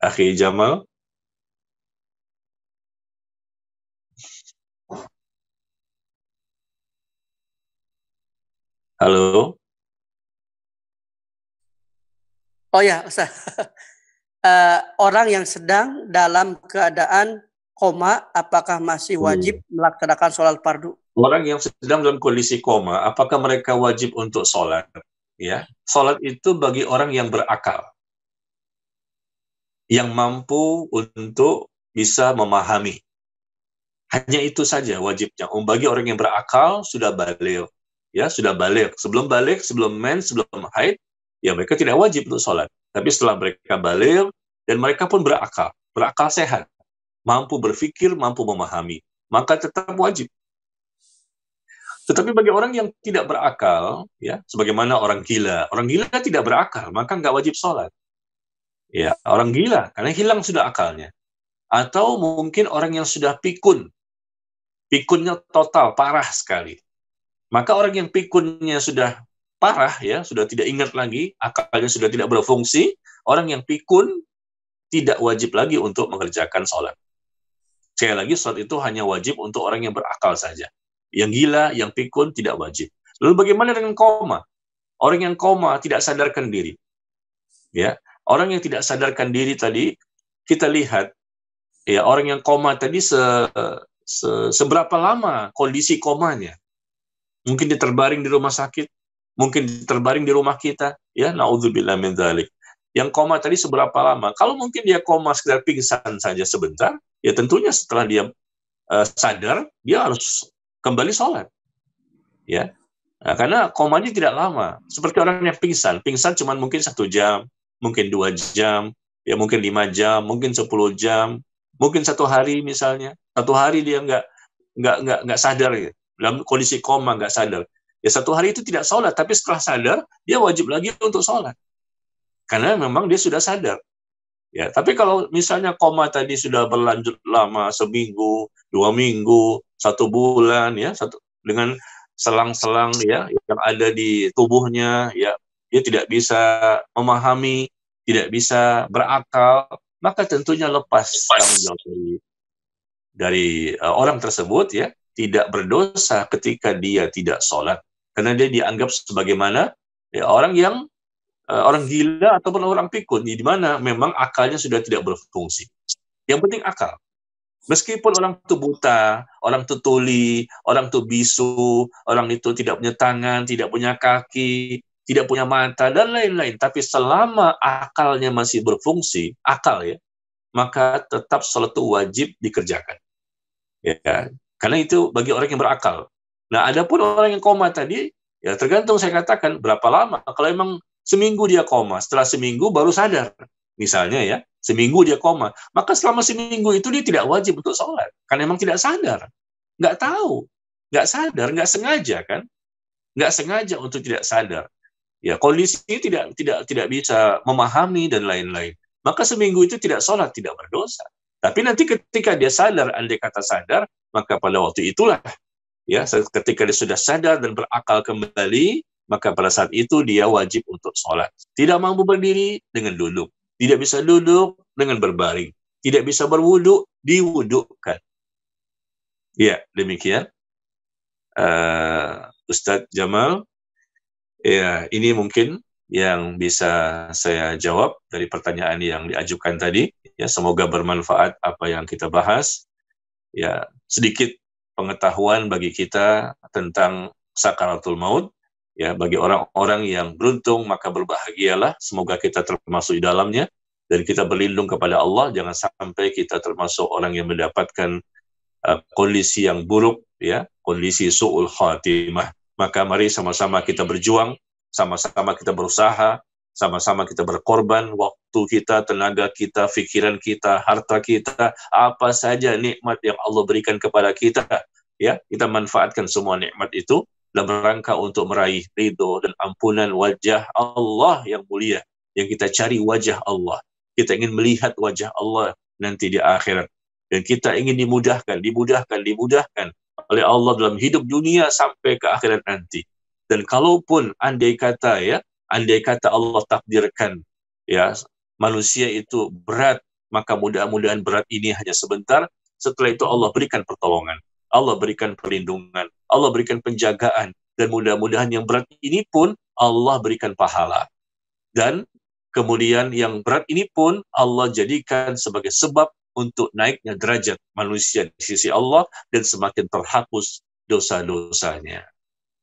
Akhi Jamal. Halo. Oh ya, Ustaz. Uh, orang yang sedang dalam keadaan koma apakah masih hmm. wajib hmm. melaksanakan sholat fardu? Orang yang sedang dalam kondisi koma, apakah mereka wajib untuk sholat? Ya, sholat itu bagi orang yang berakal, yang mampu untuk bisa memahami. Hanya itu saja wajibnya. Um, bagi orang yang berakal sudah balik, ya sudah balik. Sebelum balik, sebelum men, sebelum haid, ya mereka tidak wajib untuk sholat. Tapi setelah mereka balik dan mereka pun berakal, berakal sehat, mampu berpikir, mampu memahami, maka tetap wajib. Tetapi bagi orang yang tidak berakal, ya, sebagaimana orang gila, orang gila tidak berakal, maka nggak wajib sholat. Ya, orang gila karena hilang sudah akalnya. Atau mungkin orang yang sudah pikun, pikunnya total parah sekali. Maka orang yang pikunnya sudah parah, ya, sudah tidak ingat lagi, akalnya sudah tidak berfungsi, orang yang pikun tidak wajib lagi untuk mengerjakan sholat. Sekali lagi, sholat itu hanya wajib untuk orang yang berakal saja. Yang gila, yang pikun, tidak wajib. Lalu bagaimana dengan koma? Orang yang koma tidak sadarkan diri. Ya, orang yang tidak sadarkan diri tadi kita lihat ya orang yang koma tadi se, se, seberapa lama kondisi komanya? Mungkin diterbaring di rumah sakit, mungkin diterbaring di rumah kita, ya naudzubillah min dhalik. Yang koma tadi seberapa lama? Kalau mungkin dia koma sekedar pingsan saja sebentar, ya tentunya setelah dia uh, sadar, dia harus kembali sholat. Ya, nah, karena komanya tidak lama. Seperti orang yang pingsan, pingsan cuma mungkin satu jam, mungkin dua jam, ya mungkin lima jam, mungkin sepuluh jam, mungkin satu hari misalnya, satu hari dia nggak nggak nggak nggak sadar ya. dalam kondisi koma nggak sadar. Ya satu hari itu tidak sholat, tapi setelah sadar dia wajib lagi untuk sholat karena memang dia sudah sadar. Ya, tapi kalau misalnya koma tadi sudah berlanjut lama seminggu, dua minggu, satu bulan, ya, satu dengan selang-selang ya yang ada di tubuhnya, ya, dia tidak bisa memahami, tidak bisa berakal, maka tentunya lepas, lepas. tanggung jawab dari dari uh, orang tersebut, ya, tidak berdosa ketika dia tidak sholat, karena dia dianggap sebagaimana ya, orang yang Eh, orang gila ataupun orang pikun di mana memang akalnya sudah tidak berfungsi. Yang penting akal. Meskipun orang itu buta, orang itu tuli, orang itu bisu, orang itu tidak punya tangan, tidak punya kaki, tidak punya mata, dan lain-lain. Tapi selama akalnya masih berfungsi, akal ya, maka tetap sholat itu wajib dikerjakan. Ya, kan? karena itu bagi orang yang berakal. Nah, adapun orang yang koma tadi, ya tergantung saya katakan berapa lama. Kalau memang Seminggu dia koma, setelah seminggu baru sadar. Misalnya ya, seminggu dia koma. Maka selama seminggu itu dia tidak wajib untuk sholat. Karena memang tidak sadar. Nggak tahu. Nggak sadar, nggak sengaja kan. Nggak sengaja untuk tidak sadar. Ya, kondisi tidak tidak tidak bisa memahami dan lain-lain. Maka seminggu itu tidak sholat, tidak berdosa. Tapi nanti ketika dia sadar, andai kata sadar, maka pada waktu itulah ya ketika dia sudah sadar dan berakal kembali maka pada saat itu dia wajib untuk sholat. Tidak mampu berdiri dengan duduk. Tidak bisa duduk dengan berbaring. Tidak bisa berwuduk, diwudukkan. Ya, demikian. Uh, eh, Ustadz Jamal, ya ini mungkin yang bisa saya jawab dari pertanyaan yang diajukan tadi. Ya, semoga bermanfaat apa yang kita bahas. Ya, sedikit pengetahuan bagi kita tentang sakaratul maut Ya, bagi orang-orang yang beruntung maka berbahagialah. Semoga kita termasuk di dalamnya dan kita berlindung kepada Allah jangan sampai kita termasuk orang yang mendapatkan uh, kondisi yang buruk ya, kondisi suul khatimah. Maka mari sama-sama kita berjuang, sama-sama kita berusaha, sama-sama kita berkorban waktu kita, tenaga kita, pikiran kita, harta kita, apa saja nikmat yang Allah berikan kepada kita, ya, kita manfaatkan semua nikmat itu dalam rangka untuk meraih ridho dan ampunan wajah Allah yang mulia yang kita cari wajah Allah kita ingin melihat wajah Allah nanti di akhirat dan kita ingin dimudahkan dimudahkan dimudahkan oleh Allah dalam hidup dunia sampai ke akhirat nanti dan kalaupun andai kata ya andai kata Allah takdirkan ya manusia itu berat maka mudah-mudahan berat ini hanya sebentar setelah itu Allah berikan pertolongan Allah berikan perlindungan, Allah berikan penjagaan, dan mudah-mudahan yang berat ini pun Allah berikan pahala. Dan kemudian yang berat ini pun Allah jadikan sebagai sebab untuk naiknya derajat manusia di sisi Allah dan semakin terhapus dosa-dosanya.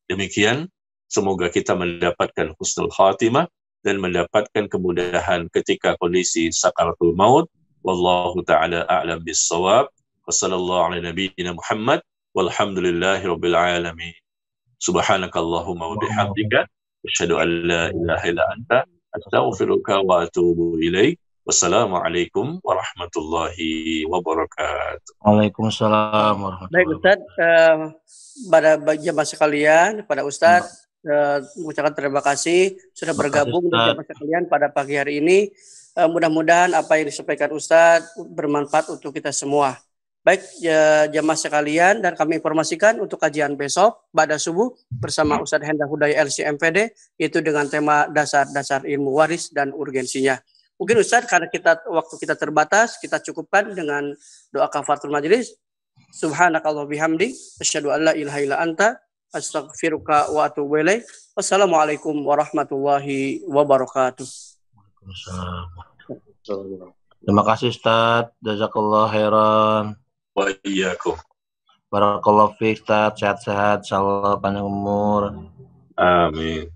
Demikian, semoga kita mendapatkan husnul khatimah dan mendapatkan kemudahan ketika kondisi sakaratul maut. Wallahu ta'ala a'lam bisawab. Wassalamualaikum warahmatullahi wabarakatuh. Waalaikumsalam warahmatullahi Baik Ustaz, uh, pada jemaah sekalian, pada Ustaz, uh, mengucapkan terima kasih sudah bergabung dengan jemaah sekalian pada pagi hari ini. Uh, Mudah-mudahan apa yang disampaikan Ustaz bermanfaat untuk kita semua. Baik ya, jemaah sekalian dan kami informasikan untuk kajian besok pada subuh bersama Ustaz Hendra Hudaya LCMPD itu dengan tema dasar-dasar ilmu waris dan urgensinya. Mungkin Ustaz karena kita waktu kita terbatas kita cukupkan dengan doa kafaratul majelis. Subhanakallah bihamdi Asyadu an la ilaha ila anta astaghfiruka wa atubu Wassalamualaikum warahmatullahi wabarakatuh. Terima kasih Ustaz. Jazakallah khairan wa iyyakum. Barakallahu fiik, sehat-sehat, insyaallah panjang umur. Amin.